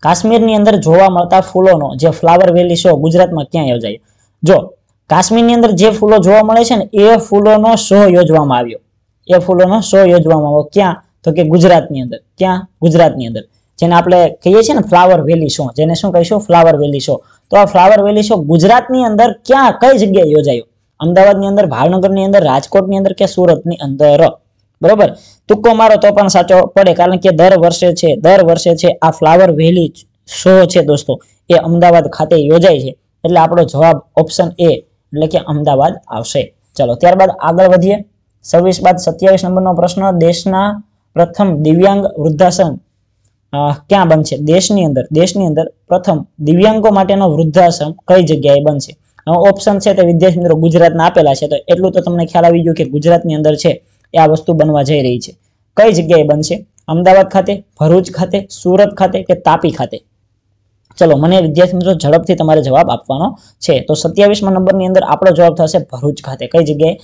કાશ્મીરની અંદર જોવા મળતા ફૂલોનો જે ફ્લાવર વેલી શો ગુજરાતમાં ક્યાં યોજાય જો કાશ્મીરની અંદર જે ફૂલો જોવા મળે છે ને એ ફૂલોનો શો યોજવામાં આવ્યો એ ફૂલોનો શો યોજવામાં આવ્યો ક્યાં તો કે ગુજરાતની અંદર ક્યાં ગુજરાતની અંદર જેને આપણે કહીએ છીએ ને ફ્લાવર વેલી શો જેને શું કહીશું ફ્લાવર વેલી શો તો આ ફ્લાવર વેલી શો ગુજરાતની અંદર ક્યાં કઈ જગ્યાએ યોજાયો અમદાવાદની અંદર ભાવનગરની અંદર રાજકોટની અંદર કે સુરતની અંદર બરોબર ટૂંકો મારો તો પણ સાચો પડે કારણ કે દર વર્ષે છે દર વર્ષે છે આ ફ્લાવર વેલી શો છે દોસ્તો એ અમદાવાદ ખાતે યોજાય છે એટલે આપણો જવાબ ઓપ્શન એ એટલે કે અમદાવાદ આવશે ચલો ત્યારબાદ આગળ વધીએ છવ્વીસ બાદ સત્યાવીસ નંબરનો પ્રશ્ન દેશના પ્રથમ દિવ્યાંગ વૃદ્ધાશ્રમ ક્યાં બનશે દેશની અંદર દેશની અંદર પ્રથમ દિવ્યાંગો માટેનો વૃદ્ધાશ્રમ કઈ જગ્યાએ બનશે ઓપ્શન છે તે વિદ્યાર્થી મિત્રો ગુજરાતના આપેલા છે તો એટલું તો તમને ખ્યાલ આવી ગયો કે ગુજરાતની અંદર છે એ આ વસ્તુ બનવા જઈ રહી છે કઈ જગ્યાએ બનશે અમદાવાદ ખાતે ભરૂચ ખાતે સુરત ખાતે કે તાપી ખાતે ચલો મને વિદ્યાર્થી મિત્રો ઝડપથી તમારે જવાબ આપવાનો છે તો સત્યાવીસમાં નંબરની અંદર આપણો જવાબ થશે ભરૂચ ખાતે કઈ જગ્યાએ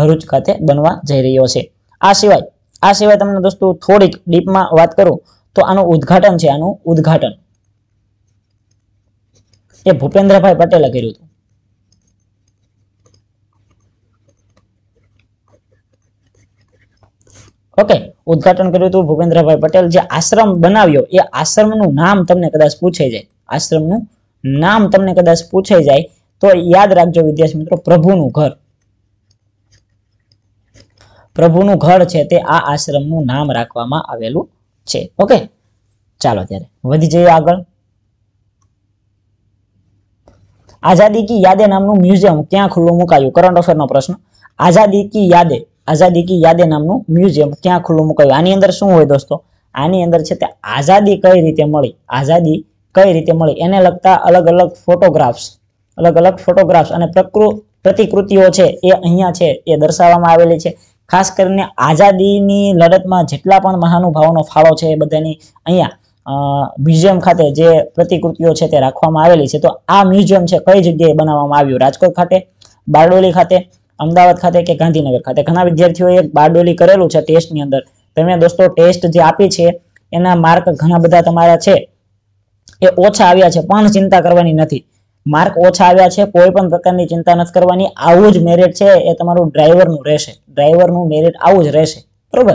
ભરૂચ ખાતે બનવા જઈ રહ્યો છે આ સિવાય આ સિવાય તમને દોસ્તો થોડીક ડીપમાં વાત કરું તો આનું ઉદ્ઘાટન છે આનું ઉદ્ઘાટન એ ભૂપેન્દ્રભાઈ પટેલે કર્યું હતું ઓકે ઉદઘાટન કર્યું હતું ભૂપેન્દ્રભાઈ પટેલ જે આશ્રમ બનાવ્યો એ આશ્રમનું નામ તમને કદાચ પૂછાઈ જાય આશ્રમનું નામ તમને કદાચ પૂછાઈ જાય તો યાદ રાખજો વિદ્યાર્થી મિત્રો પ્રભુનું ઘર પ્રભુનું ઘર છે તે આ આશ્રમનું નામ રાખવામાં આવેલું છે ઓકે ચાલો ત્યારે વધી જઈએ આગળ આઝાદી કી યાદે નામનું મ્યુઝિયમ ક્યાં ખુલ્લું મુકાયું કરંટ અફેરનો પ્રશ્ન આઝાદી કી યાદે આઝાદી કી યાદે નામનું મ્યુઝિયમ ક્યાં ખુલ્લું મુકાયું આની અંદર શું હોય દોસ્તો આની અંદર છે તે આઝાદી કઈ રીતે મળી આઝાદી કઈ રીતે મળી એને લગતા અલગ અલગ ફોટોગ્રાફ્સ અલગ અલગ ફોટોગ્રાફ્સ અને પ્રતિકૃતિઓ છે એ અહીંયા છે એ દર્શાવવામાં આવેલી છે ખાસ કરીને આઝાદીની લડતમાં જેટલા પણ મહાનુભાવોનો ફાળો છે એ બધાની અહીંયા મ્યુઝિયમ ખાતે જે પ્રતિકૃતિઓ છે તે રાખવામાં આવેલી છે તો આ મ્યુઝિયમ છે કઈ જગ્યાએ બનાવવામાં આવ્યું રાજકોટ ખાતે બારડોલી ખાતે અમદાવાદ ખાતે કે ગાંધીનગર ખાતે ઘણા વિદ્યાર્થીઓએ બારડોલી કરેલું છે ટેસ્ટની અંદર તમે દોસ્તો ટેસ્ટ જે આપી છે એના માર્ક ઘણા બધા તમારા છે એ ઓછા આવ્યા છે પણ ચિંતા કરવાની નથી માર્ક ઓછા આવ્યા છે કોઈ પણ પ્રકારની ચિંતા નથી કરવાની આવું જ મેરિટ છે એ તમારું ડ્રાઈવરનું રહેશે ડ્રાઈવરનું મેરિટ આવું જ રહેશે બરોબર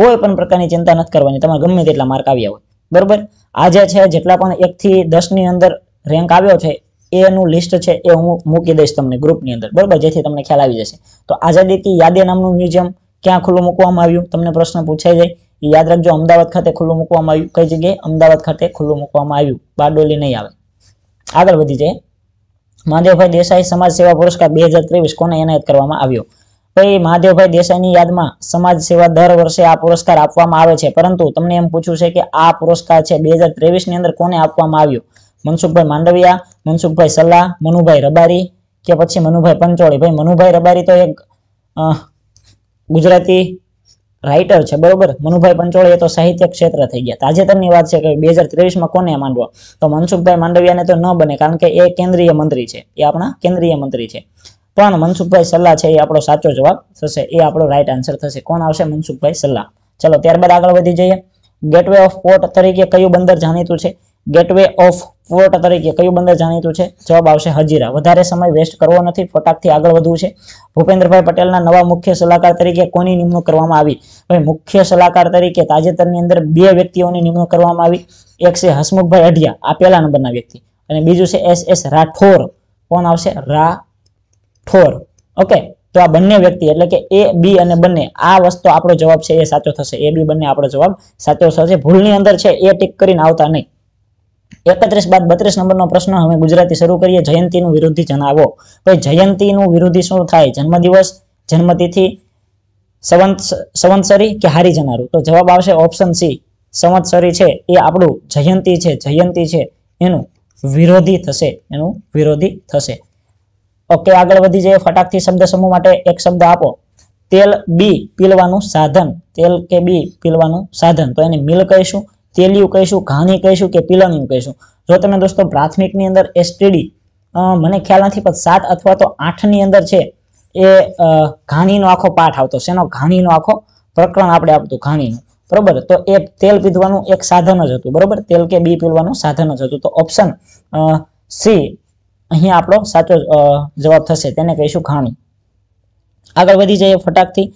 કોઈ પણ પ્રકારની ચિંતા નથી કરવાની તમારે ગમે તેટલા માર્ક આવ્યા હોય બરોબર આજે છે જેટલા પણ એકથી દસની અંદર રેન્ક આવ્યો છે એનું લિસ્ટ છે એ હું મૂકી દઈશ તમને ગ્રુપની અંદર બરોબર જેથી તમને ખ્યાલ આવી જશે તો આઝાદી કી યાદે નામનું મ્યુઝિયમ ક્યાં ખુલ્લું મૂકવામાં આવ્યું તમને પ્રશ્ન પૂછાઈ જાય યાદ રાખજો અમદાવાદ ખાતે ખુલ્લું મૂકવામાં આવ્યું કઈ જગ્યાએ અમદાવાદ ખાતે ખુલ્લું મૂકવામાં આવ્યું બારડોલી નહીં આવે આગળ વધી જઈએ મહાદેવભાઈ દેસાઈ સમાજ સેવા પુરસ્કાર બે હજાર ત્રેવીસ કોને એનાયત કરવામાં આવ્યો ભાઈ મહાદેવભાઈ દેસાઈની યાદમાં સમાજ સેવા દર વર્ષે આ પુરસ્કાર આપવામાં આવે છે પરંતુ તમને એમ પૂછ્યું છે કે આ પુરસ્કાર છે બે હજાર ત્રેવીસની અંદર કોને આપવામાં આવ્યો મનસુખભાઈ માંડવિયા મનસુખભાઈ સલાહ મનુભાઈ રબારી કે પછી મનુભાઈ પંચોળી ભાઈ મનુભાઈ રબારી તો એક ગુજરાતી રાઇટર છે બરોબર મનુભાઈ પંચોળી એ તો સાહિત્ય ક્ષેત્ર થઈ ગયા તાજેતરની વાત છે કે બે હજાર ત્રેવીસમાં કોને માંડવો તો મનસુખભાઈ માંડવિયાને તો ન બને કારણ કે એ કેન્દ્રીય મંત્રી છે એ આપણા કેન્દ્રીય મંત્રી છે પણ મનસુખભાઈ સલાહ છે એ આપણો સાચો જવાબ થશે એ આપણો રાઇટ આન્સર થશે કોણ આવશે મનસુખભાઈ સલાહ ચલો ત્યારબાદ આગળ વધી જઈએ ગેટવે ઓફ પોર્ટ તરીકે કયું બંદર જાણીતું છે ગેટવે ઓફ ફોર્ટ તરીકે કયું બંદર જાણીતું છે જવાબ આવશે હજીરા વધારે સમય વેસ્ટ કરવો નથી ફોટાકથી આગળ વધવું છે ભૂપેન્દ્રભાઈ પટેલના નવા મુખ્ય સલાહકાર તરીકે કોની નિમણૂક કરવામાં આવી ભાઈ મુખ્ય સલાહકાર તરીકે તાજેતરની અંદર બે વ્યક્તિઓની નિમણૂક કરવામાં આવી એક છે હસમુખભાઈ અઢિયા આ પહેલા નંબરના વ્યક્તિ અને બીજું છે એસ એસ રાઠોર કોણ આવશે રાઠોર ઓકે તો આ બંને વ્યક્તિ એટલે કે એ બી અને બંને આ વસ્તુ આપણો જવાબ છે એ સાચો થશે એ બી બંને આપણો જવાબ સાચો થશે ભૂલની અંદર છે એ ટીક કરીને આવતા નહીં એકત્રીસ બાદ બત્રીસ નંબરનો પ્રશ્ન હવે ગુજરાતી શરૂ કરીએ જયંતિનું વિરોધી જણાવો ભાઈ જયંતિનું વિરોધી શું થાય જન્મદિવસ જન્મતિથિ સંવંત સંવંતસરી કે હારી જનારું તો જવાબ આવશે ઓપ્શન સી સંવત્સરી છે એ આપણું જયંતિ છે જયંતિ છે એનું વિરોધી થશે એનું વિરોધી થશે ઓકે આગળ વધી જઈએ ફટાકથી શબ્દ સમૂહ માટે એક શબ્દ આપો તેલ બી પીલવાનું સાધન તેલ કે બી પીલવાનું સાધન તો એને મિલ કહીશું તેલિયું કહીશું ઘાની કહીશું કે પિલનિયું કહીશું જો તમે દોસ્તો પ્રાથમિકની અંદર એસટીડી મને ખ્યાલ નથી પણ સાત અથવા તો આઠની અંદર છે એ ઘાનીનો આખો પાઠ આવતો શેનો ઘાનીનો આખો પ્રકરણ આપણે આપતું ઘાનીનું બરોબર તો એ તેલ પીધવાનું એક સાધન જ હતું બરોબર તેલ કે બી પીલવાનું સાધન જ હતું તો ઓપ્શન સી અહીંયા આપણો સાચો જવાબ થશે તેને કહીશું ઘાણી આગળ વધી જઈએ ફટાકથી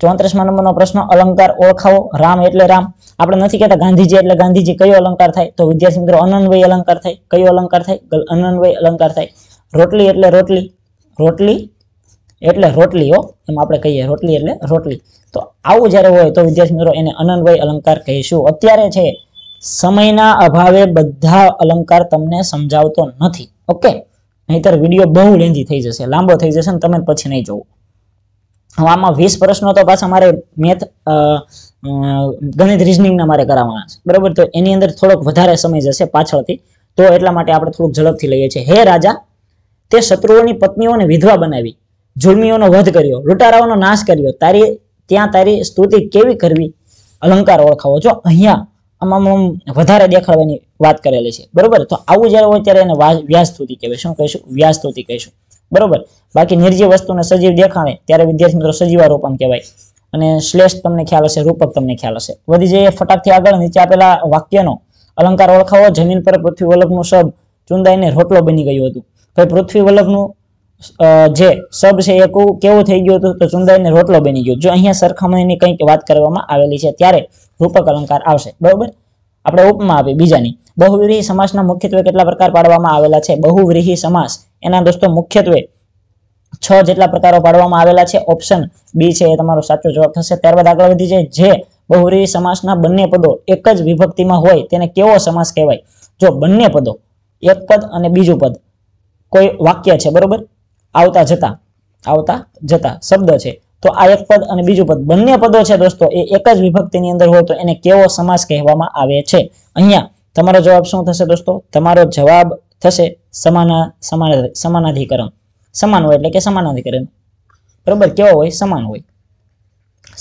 ચોત્રીસમાં નંબરનો પ્રશ્ન અલંકાર ઓળખાવો રામ એટલે રામ આપણે નથી કહેતા ગાંધીજી એટલે ગાંધીજી કયો અલંકાર થાય તો વિદ્યાર્થી મિત્રો અનન્વય અલંકાર થાય કયો અલંકાર થાય અનન્વય અલંકાર થાય રોટલી એટલે રોટલી રોટલી એટલે રોટલી હો એમ આપણે કહીએ રોટલી એટલે રોટલી તો આવું જ્યારે હોય તો વિદ્યાર્થી મિત્રો એને અનન્વય અલંકાર કહીશું અત્યારે છે સમયના અભાવે બધા અલંકાર તમને સમજાવતો નથી ઓકે નહીતર વિડીયો બહુ લેન્ધી થઈ જશે લાંબો થઈ જશે ને તમે પછી નહીં જોવું આમાં વીસ પ્રશ્નો તો પાછા મારે મેથ ગણિત રિઝનિંગના મારે કરાવવાના છે બરોબર તો એની અંદર થોડોક વધારે સમય જશે પાછળથી તો એટલા માટે આપણે થોડુંક ઝડપથી લઈએ છીએ હે રાજા તે શત્રુઓની પત્નીઓને વિધવા બનાવી જુર્મીઓનો વધ કર્યો લૂંટારાઓનો નાશ કર્યો તારી ત્યાં તારી સ્તુતિ કેવી કરવી અલંકાર ઓળખાવો જો અહીંયા આમાં વધારે દેખાડવાની વાત કરેલી છે બરોબર તો આવું જ્યારે હોય ત્યારે એને વ્યાસ સ્તુતિ કહેવાય શું કહીશું વ્યાસ સ્તુતિ કહીશું બરોબર બાકી નિર્જીવ વસ્તુને સજીવ દેખાવે ત્યારે વિદ્યાર્થી મિત્રો સજીવારોપણ કહેવાય અને શ્લેષ તમને ખ્યાલ હશે રૂપક તમને ખ્યાલ હશે વધી જઈએ ફટાકથી આગળ નીચે આપેલા વાક્યનો અલંકાર ઓળખાવો જમીન પર પૃથ્વી વલ્લભનું શબ ચુંદાઈને રોટલો બની ગયું હતું ભાઈ પૃથ્વી વલ્લભનું જે શબ છે એ કેવું થઈ ગયું હતું તો ચુંદાઈને રોટલો બની ગયો જો અહીંયા સરખામણીની કંઈક વાત કરવામાં આવેલી છે ત્યારે રૂપક અલંકાર આવશે બરોબર આપણે ઉપમાં આપી બીજાની બહુવ્રીહી સમાસના મુખ્યત્વે કેટલા પ્રકાર પાડવામાં આવેલા છે બહુવ્રીહી સમાસ એના દોસ્તો મુખ્યત્વે છ જેટલા પ્રકારો પાડવામાં આવેલા છે ઓપ્શન બી છે એ તમારો સાચો જવાબ થશે ત્યારબાદ આગળ વધી જાય જે બહુવ્રીહી સમાસના બંને પદો એક જ વિભક્તિમાં હોય તેને કેવો સમાસ કહેવાય જો બંને પદો એક પદ અને બીજું પદ કોઈ વાક્ય છે બરોબર આવતા જતા આવતા જતા શબ્દ છે તો આ એક પદ અને બીજું પદ બંને પદો છે દોસ્તો એ એક જ વિભક્તિની અંદર હોય તો એને કેવો સમાસ કહેવામાં આવે છે અહીંયા તમારો જવાબ શું થશે દોસ્તો તમારો જવાબ થશે સમાના સમાનાધિકરણ સમાન હોય એટલે કે સમાનાધિકરણ બરોબર કેવો હોય સમાન હોય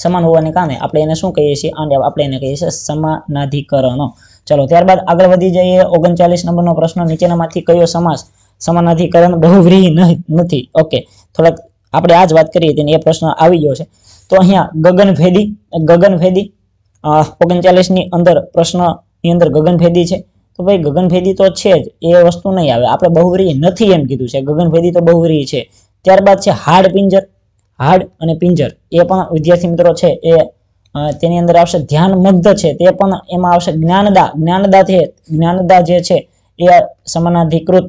સમાન હોવાને કારણે આપણે એને શું કહીએ છીએ અને આપણે એને કહીએ છીએ સમાનાધિકરણો ચલો ત્યારબાદ આગળ વધી જઈએ ઓગણચાલીસ નંબરનો પ્રશ્ન નીચેનામાંથી કયો સમાસ સમાનાધિકરણ બહુવ્રીહી નથી ઓકે થોડાક આપણે આ જ વાત કરીએ તેની એ પ્રશ્ન આવી ગયો છે તો અહીંયા ગગનભેદી ગગનભેદી ઓગણચાલીસની અંદર પ્રશ્નની અંદર ગગનભેદી છે તો ભાઈ ગગનભેદી તો છે જ એ વસ્તુ નહીં આવે આપણે બહુવ્રીહી નથી એમ કીધું છે ગગનભેદી તો બહુવ્રી છે ત્યારબાદ છે હાડ પિંજર હાડ અને પિંજર એ પણ વિદ્યાર્થી મિત્રો છે એ તેની અંદર આવશે ધ્યાન મગ્ધ છે તે પણ એમાં આવશે જ્ઞાનદા જ્ઞાનદા છે જ્ઞાનદા જે છે એ સમાનાધિકૃત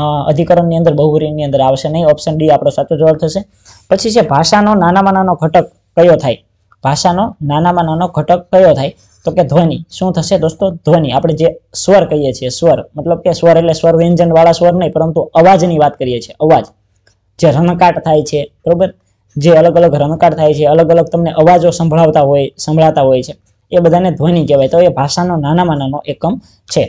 અધિકરણની અંદર બહુવ્રીની અંદર આવશે નહીં ઓપ્શન ડી આપણો સાચો જવાબ થશે પછી છે ભાષાનો નાનામાં નાનો ઘટક કયો થાય ભાષાનો નાનામાં નાનો ઘટક કયો થાય તો કે ધ્વનિ શું થશે દોસ્તો ધ્વનિ આપણે જે સ્વર કહીએ છીએ સ્વર મતલબ કે સ્વર એટલે સ્વર વાળા સ્વર નહીં પરંતુ અવાજની વાત કરીએ છીએ અવાજ જે રણકાટ થાય છે બરોબર જે અલગ અલગ રણકાટ થાય છે અલગ અલગ તમને અવાજો સંભળાવતા હોય સંભળાતા હોય છે એ બધાને ધ્વનિ કહેવાય તો એ ભાષાનો નાનામાં નાનો એકમ છે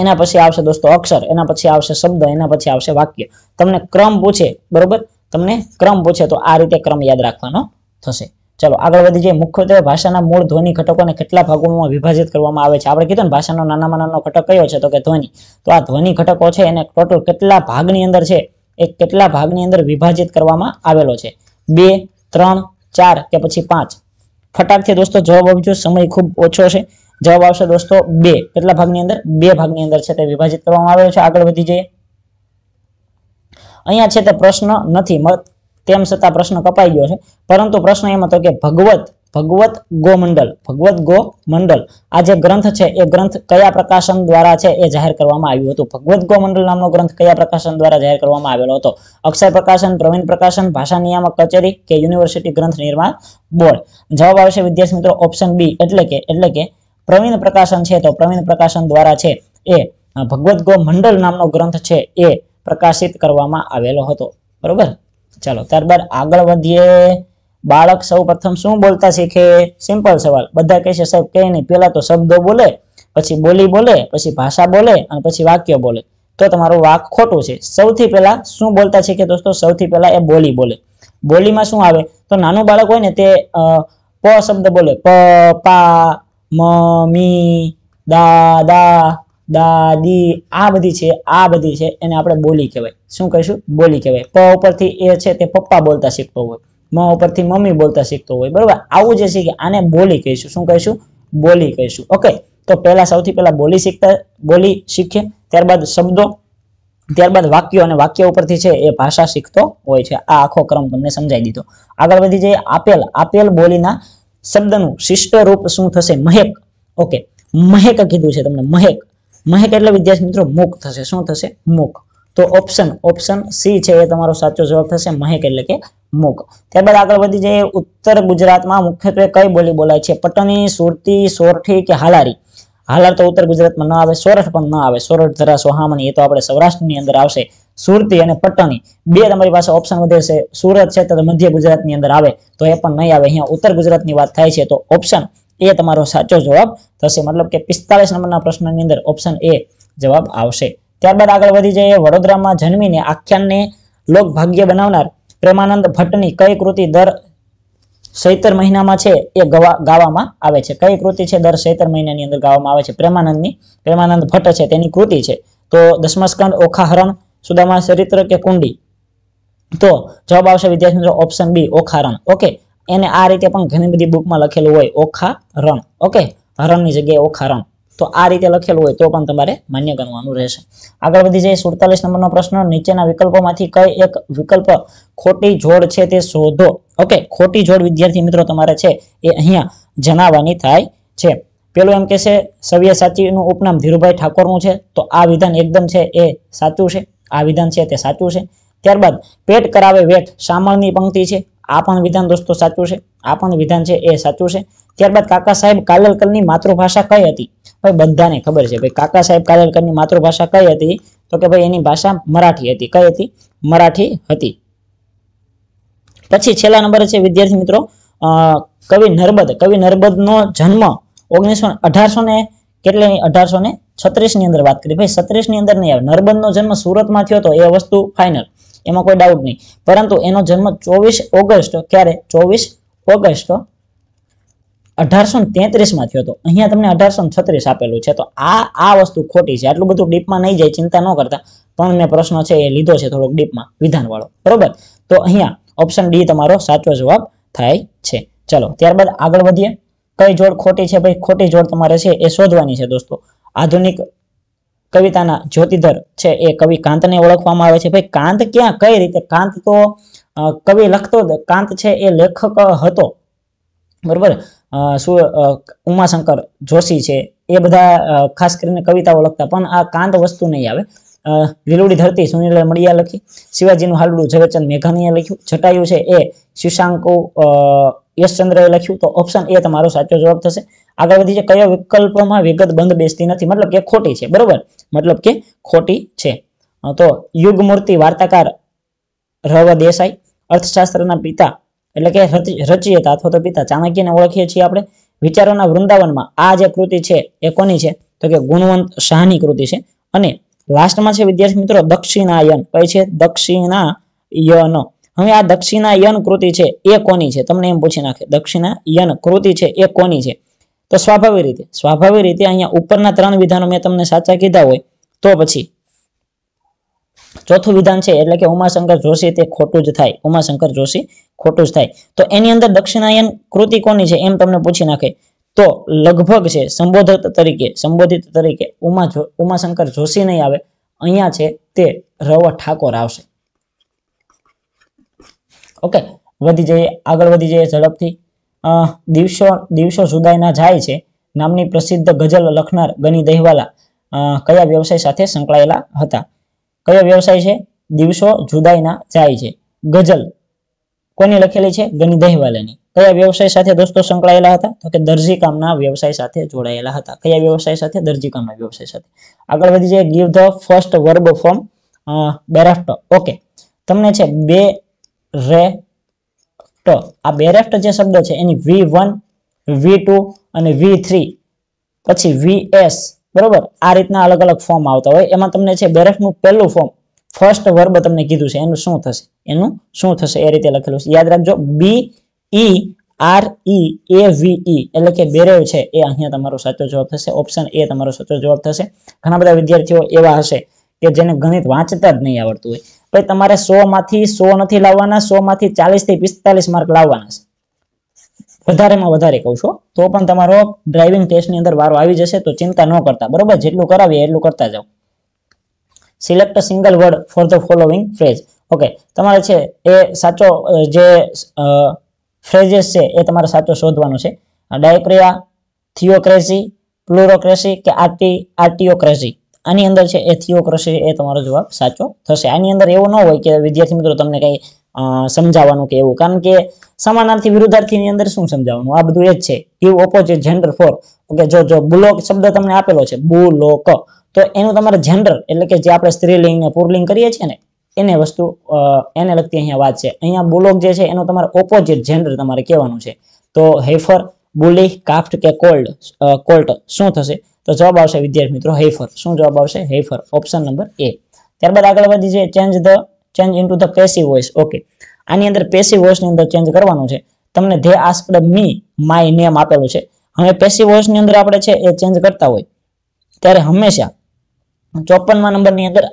એના પછી આવશે દોસ્તો અક્ષર એના પછી આવશે શબ્દ એના પછી આવશે વાક્ય તમને ક્રમ પૂછે બરોબર તમને ક્રમ પૂછે તો આ રીતે ક્રમ યાદ રાખવાનો થશે ચલો આગળ વધી જઈએ મુખ્યત્વે ભાષાના મૂળ ધ્વનિ ઘટકોને કેટલા ભાગોમાં વિભાજિત કરવામાં આવે છે આપણે કીધું ને ભાષાનો નાનામાં નાનો ઘટક કયો છે તો કે ધ્વનિ તો આ ધ્વનિ ઘટકો છે એને ટોટલ કેટલા ભાગની અંદર છે એ કેટલા ભાગની અંદર વિભાજિત કરવામાં આવેલો છે બે ત્રણ ચાર કે પછી પાંચ ફટાકથી દોસ્તો જવાબ આપજો સમય ખૂબ ઓછો છે જવાબ આવશે દોસ્તો બે કેટલા ભાગની અંદર બે ભાગની અંદર છે તે વિભાજીત કરવામાં આવ્યો છે આગળ વધી જઈએ અહીંયા છે તે પ્રશ્ન નથી તેમ છતાં પ્રશ્ન કપાઈ ગયો છે પરંતુ પ્રશ્ન એમ હતો કે ભગવત ભગવત ગોમંડલ ભગવત ગો મંડલ આ જે ગ્રંથ છે એ ગ્રંથ કયા પ્રકાશન દ્વારા છે એ જાહેર કરવામાં આવ્યું હતું ભગવત ગોમંડલ નામનો ગ્રંથ કયા પ્રકાશન દ્વારા જાહેર કરવામાં આવેલો હતો અક્ષય પ્રકાશન પ્રવીણ પ્રકાશન ભાષા નિયામક કચેરી કે યુનિવર્સિટી ગ્રંથ નિર્માણ બોર્ડ જવાબ આવશે વિદ્યાર્થી મિત્રો ઓપ્શન બી એટલે કે એટલે કે પ્રવીણ પ્રકાશન છે તો પ્રવીણ પ્રકાશન દ્વારા છે એ ભગવદ્ ગો મંડળ નામનો ગ્રંથ છે એ પ્રકાશિત કરવામાં આવેલો હતો બરોબર ચાલો ત્યારબાદ આગળ વધીએ બાળક સૌ પ્રથમ શું બોલતા શીખે સિમ્પલ સવાલ બધા કહે છે સાહેબ કે નહીં પહેલા તો શબ્દો બોલે પછી બોલી બોલે પછી ભાષા બોલે અને પછી વાક્ય બોલે તો તમારું વાક ખોટું છે સૌથી પહેલા શું બોલતા શીખે દોસ્તો સૌથી પહેલા એ બોલી બોલે બોલીમાં શું આવે તો નાનું બાળક હોય ને તે પ શબ્દ બોલે પ પા મમ્મી દાદા દાદી આ બધી છે આ બધી છે એને આપણે બોલી કહેવાય શું કહીશું બોલી કહેવાય પ ઉપરથી એ છે તે પપ્પા બોલતા શીખતો હોય મ ઉપરથી મમ્મી બોલતા શીખતો હોય બરોબર આવું જે છે કે આને બોલી કહીશું શું કહીશું બોલી કહીશું ઓકે તો પહેલા સૌથી પહેલા બોલી શીખતા બોલી શીખીએ ત્યારબાદ શબ્દો ત્યારબાદ વાક્યો અને વાક્ય ઉપરથી છે એ ભાષા શીખતો હોય છે આ આખો ક્રમ તમને સમજાવી દીધો આગળ વધી જઈએ આપેલ આપેલ બોલીના શબ્દનું શિષ્ટ રૂપ શું થશે મહેક ઓકે મહેક કીધું છે તમને મહેક મહેક એટલે વિદ્યાર્થી મિત્રો મુખ થશે શું થશે મુક તો ઓપ્શન ઓપ્શન સી છે એ તમારો સાચો જવાબ થશે મહેક એટલે કે મુખ ત્યારબાદ આગળ વધી જઈએ ઉત્તર ગુજરાતમાં મુખ્યત્વે કઈ બોલી બોલાય છે પટની સુરતી સોરઠી કે હાલારી હાલાર તો ઉત્તર ગુજરાતમાં ન આવે સોરઠ પણ ન આવે સોરઠ ધરા સોહામણી એ તો આપણે સૌરાષ્ટ્રની અંદર આવશે સુરતી અને પટણી બે તમારી પાસે ઓપ્શન વધે સુરત છે તો મધ્ય ગુજરાતની અંદર આવે તો એ પણ નહીં આવે અહીંયા ઉત્તર ગુજરાતની વાત થાય છે તો ઓપ્શન એ તમારો સાચો જવાબ થશે મતલબ કે પિસ્તાલીસ નંબરના પ્રશ્નની અંદર ઓપ્શન એ જવાબ આવશે ત્યારબાદ આગળ વધી જઈએ વડોદરામાં જન્મીને આખ્યાનને લોકભાગ્ય બનાવનાર પ્રેમાનંદ ભટ્ટની કઈ કૃતિ દર સૈતર મહિનામાં છે એ ગવા ગાવામાં આવે છે કઈ કૃતિ છે દર સૈતર મહિનાની અંદર ગાવામાં આવે છે પ્રેમાનંદની પ્રેમાનંદ ભટ્ટ છે તેની કૃતિ છે તો દસમા ઓખાહરણ સુદામા ચરિત્ર કે કુંડી તો જવાબ આવશે વિદ્યાર્થી મિત્રો ઓપ્શન બી ઓખારણ ઓકે એને આ રીતે પણ ઘણી બધી બુકમાં લખેલું હોય ઓખારણ ઓકે હરણની જગ્યાએ ઓખારણ તો આ રીતે લખેલું હોય તો પણ તમારે માન્ય ગણવાનું રહેશે આગળ વધી જઈએ સુડતાલીસ નંબરનો પ્રશ્ન નીચેના વિકલ્પોમાંથી કઈ એક વિકલ્પ ખોટી જોડ છે તે શોધો ઓકે ખોટી જોડ વિદ્યાર્થી મિત્રો તમારે છે એ અહીંયા જણાવવાની થાય છે પેલું એમ કે છે સવ્યસાચીનું ઉપનામ ધીરુભાઈ ઠાકોરનું છે તો આ વિધાન એકદમ છે એ સાચું છે આ વિધાન છે તે સાચું છે ત્યારબાદ પેટ કરાવે વેઠ શામળની પંક્તિ છે આ પણ વિધાન દોસ્તો સાચું છે આ પણ વિધાન છે એ સાચું છે ત્યારબાદ કાકા સાહેબ કાલેલકરની માતૃભાષા કઈ હતી ભાઈ બધાને ખબર છે ભાઈ કાકા સાહેબ કાલેલકરની માતૃભાષા કઈ હતી તો કે ભાઈ એની ભાષા મરાઠી હતી કઈ હતી મરાઠી હતી પછી છેલ્લા નંબરે છે વિદ્યાર્થી મિત્રો કવિ નર્મદ કવિ નર્મદનો જન્મ ઓગણીસો અઢારસો ને કેટલે અઢારસો ને છત્રીસ ની અંદર વાત કરી ભાઈ છત્રીસની અંદર નહીં આવે નરબંધનો જન્મ સુરતમાં થયો હતો એ વસ્તુ ફાઇનલ એમાં કોઈ ડાઉટ નહીં પરંતુ એનો જન્મ ચોવીસ ઓગસ્ટ ક્યારે ચોવીસ ઓગસ્ટ અઢારસો તેત્રીસમાં થયો હતો અહીંયા તમને અઢારસો છત્રીસ આપેલું છે તો આ આ વસ્તુ ખોટી છે આટલું બધું ડીપમાં નહીં જાય ચિંતા ન કરતા પણ મેં પ્રશ્ન છે એ લીધો છે થોડોક ડીપમાં વિધાન વાળો બરોબર તો અહીંયા ઓપ્શન ડી તમારો સાચો જવાબ થાય છે ચલો ત્યારબાદ આગળ વધીએ કઈ જોડ ખોટી છે ભાઈ ખોટી જોડ તમારે છે એ શોધવાની છે દોસ્તો આધુનિક કવિતાના જ્યોતિધર છે એ કવિ કાંતને ઓળખવામાં આવે છે ભાઈ કાંત ક્યાં કઈ રીતે કાંત તો કવિ લખતો કાંત છે એ લેખક હતો બરોબર શું ઉમાશંકર જોશી છે એ બધા ખાસ કરીને કવિતાઓ લખતા પણ આ કાંત વસ્તુ નહીં આવે લીલુડી ધરતી સુનિલ મળિયા લખી શિવાજીનું હાલડું ઝવેરચંદ મેઘાણીએ લખ્યું જટાયું છે એ શિશાંકુ યશચંદ્રએ લખ્યું તો ઓપ્શન એ તમારો સાચો જવાબ થશે આગળ વધી છે કયો વિકલ્પમાં વિગત બંધ બેસતી નથી મતલબ કે ખોટી છે બરોબર મતલબ કે ખોટી છે તો યુગ મૂર્તિ વાર્તાકાર રવ દેસાઈ અર્થશાસ્ત્રના પિતા એટલે કે રચયિતા અથવા તો પિતા ચાણક્યને ઓળખીએ છીએ આપણે વિચારોના વૃંદાવનમાં આ જે કૃતિ છે એ કોની છે તો કે ગુણવંત શાહની કૃતિ છે અને લાસ્ટમાં છે વિદ્યાર્થી મિત્રો દક્ષિણાયન કઈ છે દક્ષિણાયન હવે આ દક્ષિણાયન કૃતિ છે એ કોની છે તમને એમ પૂછી નાખે દક્ષિણાયન કૃતિ છે એ કોની છે તો સ્વાભાવિક રીતે સ્વાભાવિક રીતે અહીંયા ઉપરના ત્રણ વિધાનો મેં તમને સાચા કીધા હોય તો પછી ચોથું વિધાન છે એટલે કે ઉમાશંકર જોશી તે ખોટું જ થાય ઉમાશંકર જોશી ખોટું જ થાય તો એની અંદર દક્ષિણાયન કૃતિ કોની છે એમ તમને પૂછી નાખે તો લગભગ છે સંબોધક તરીકે સંબોધિત તરીકે ઉમા ઉમાશંકર જોશી નહીં આવે અહીંયા છે તે રવ ઠાકોર આવશે ઓકે વધી જઈએ આગળ વધી જઈએ ઝડપથી દિવસો દિવસો જુદાઈના જાય છે નામની પ્રસિદ્ધ ગઝલ લખનાર ગની દહીવાલા કયા વ્યવસાય સાથે સંકળાયેલા હતા કયો વ્યવસાય છે દિવસો જુદાઈના જાય છે ગઝલ કોની લખેલી છે ગની દહેવાલાની કયા વ્યવસાય સાથે દોસ્તો સંકળાયેલા હતા તો કે દરજી કામના વ્યવસાય સાથે જોડાયેલા હતા કયા વ્યવસાય સાથે દરજી કામના વ્યવસાય સાથે આગળ વધી છે give the first verb form બેરાફ્ટર ઓકે તમને છે બે રે રેફ્ટ આ બે રેફ્ટ જે શબ્દ છે એની વી વન વી ટુ અને વી થ્રી પછી વી એસ બરોબર આ રીતના અલગ અલગ ફોર્મ આવતા હોય એમાં તમને છે બેરેફનું પહેલું ફોર્મ ફર્સ્ટ વર્બ તમને કીધું છે એનું શું થશે એનું શું થશે એ રીતે લખેલું છે યાદ રાખજો બી ઈ આર ઈ એ વી ઈ એટલે કે બેરેવ છે એ અહીંયા તમારો સાચો જવાબ થશે ઓપ્શન એ તમારો સાચો જવાબ થશે ઘણા બધા વિદ્યાર્થીઓ એવા હશે કે જેને ગણિત વાંચતા જ નહીં આવડતું હોય ભાઈ તમારે સો માંથી સો નથી લાવવાના સો માંથી ચાલીસ થી પિસ્તાલીસ માર્ક લાવવાના છે વધારેમાં વધારે કહું છું તો પણ તમારો ડ્રાઇવિંગ ટેસ્ટની અંદર વારો આવી જશે તો ચિંતા ન કરતા બરોબર જેટલું કરાવીએ એટલું કરતા જાઓ select single word for the following phrase okay તમારે છે એ સાચો જે ફ્રેઝેસ છે એ તમારે સાચો શોધવાનો છે ડાયપ્રિયા થિયોક્રેસી પ્લુરોક્રેસી કે આર્ટી આર્ટીઓક્રેસી આની અંદર છે એ થિયોક્રસી એ તમારો જવાબ સાચો થશે આની અંદર એવો ન હોય કે વિદ્યાર્થી મિત્રો તમને કંઈ સમજાવવાનું કે એવું કારણ કે સમાનાર્થી વિરુદ્ધાર્થીની અંદર શું સમજાવવાનું આ બધું એ જ છે give opposite gender for okay જો જો બુલોક શબ્દ તમને આપેલો છે બુલોક તો એનું તમારે જેન્ડર એટલે કે જે આપણે સ્ત્રીલિંગ ને પુરલિંગ કરીએ છીએ ને એને વસ્તુ એને લગતી અહીંયા વાત છે અહીંયા બુલોક જે છે એનો તમારે ઓપોઝિટ જેન્ડર તમારે કહેવાનું છે તો હેફર બુલી કાફ્ટ કે કોલ્ડ કોલ્ટ શું થશે તો જવાબ આવશે વિદ્યાર્થી મિત્રો હેફર શું જવાબ આવશે હેફર ઓપ્શન નંબર એ ત્યારબાદ આગળ વધી છે change the change into the passive voice okay આની અંદર પેસિવ વોઇસની અંદર ચેન્જ કરવાનું છે તમને they asked me my name આપેલું છે હવે પેસિવ વોઇસની અંદર આપણે છે એ ચેન્જ કરતા હોય ત્યારે હંમેશા ચોપનમાં નંબરની અંદર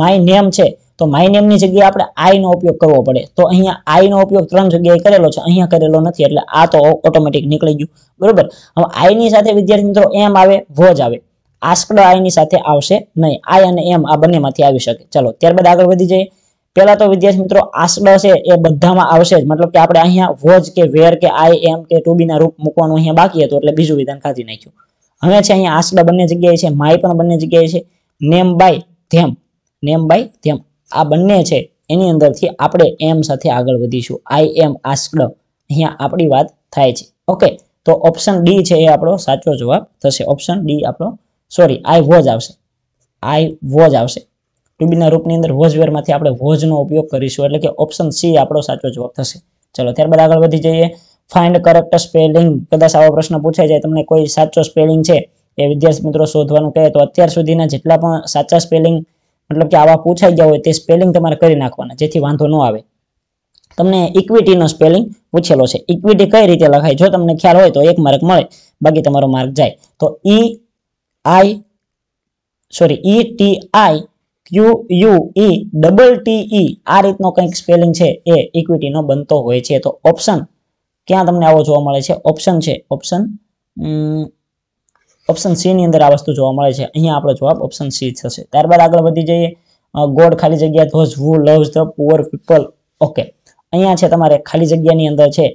માય નેમ છે તો માય નેમની જગ્યાએ આપણે આઈનો ઉપયોગ કરવો પડે તો અહીંયા આઈનો ઉપયોગ ત્રણ જગ્યાએ કરેલો છે અહીંયા કરેલો નથી એટલે આ તો ઓટોમેટિક નીકળી ગયું બરોબર હવે આઈની સાથે વિદ્યાર્થી મિત્રો એમ આવે વોજ આવે આસ્કડ આઈ ની સાથે આવશે નહીં આઈ અને એમ આ બંનેમાંથી આવી શકે ચલો ત્યારબાદ આગળ વધી જઈએ પહેલા તો વિદ્યાર્થી મિત્રો આસડ છે એ બધામાં આવશે જ મતલબ કે આપણે અહીંયા વોજ કે વેર કે આઈ એમ કે ટુ ના રૂપ મૂકવાનું અહીંયા બાકી હતું એટલે બીજું વિધાન કાઢી નાખ્યું હવે છે અહીંયા આસડ બંને જગ્યાએ છે માય પણ બંને જગ્યાએ છે name by them name by them આ બંને છે એની અંદરથી આપણે એમ સાથે આગળ વધીશું આઈ એમ આસ્કડ અહીંયા આપણી વાત થાય છે ઓકે તો ઓપ્શન ડી છે એ આપણો સાચો જવાબ થશે ઓપ્શન ડી આપણો સોરી આઈ વોજ આવશે આઈ વોજ આવશે ટુ રૂપની અંદર વોજવેરમાંથી આપણે વોજનો ઉપયોગ કરીશું એટલે કે ઓપ્શન સી આપણો સાચો જવાબ થશે ચલો ત્યારબાદ આગળ વધી જઈએ ફાઇન્ડ કરેક્ટ સ્પેલિંગ કદાચ આવો પ્રશ્ન પૂછાય જાય તમને કોઈ સાચો સ્પેલિંગ છે એ વિદ્યાર્થી મિત્રો શોધવાનું કહે તો અત્યાર સુધીના જેટલા પણ સાચા સ્પેલિંગ મતલબ કે આવા પૂછાઈ ગયા હોય તે સ્પેલિંગ તમારે કરી નાખવાના જેથી વાંધો ન આવે તમને ઇક્વિટીનો સ્પેલિંગ પૂછેલો છે ઇક્વિટી કઈ રીતે લખાય જો તમને ખ્યાલ હોય તો એક માર્ક મળે બાકી તમારો માર્ક જાય તો E I sorry E T I Q U E double T E આ રીતનો કંઈક સ્પેલિંગ છે એ ઇક્વિટીનો બનતો હોય છે તો ઓપ્શન ક્યાં તમને આવો જોવા મળે છે ઓપ્શન છે ઓપ્શન ઓપ્શન સી ની અંદર આ વસ્તુ જોવા મળે છે અહીંયા આપણો જવાબ ઓપ્શન સી થશે ત્યારબાદ આગળ વધી જઈએ ગોડ ખાલી જગ્યા those who loves the poor people okay અહીંયા છે તમારે ખાલી જગ્યાની અંદર છે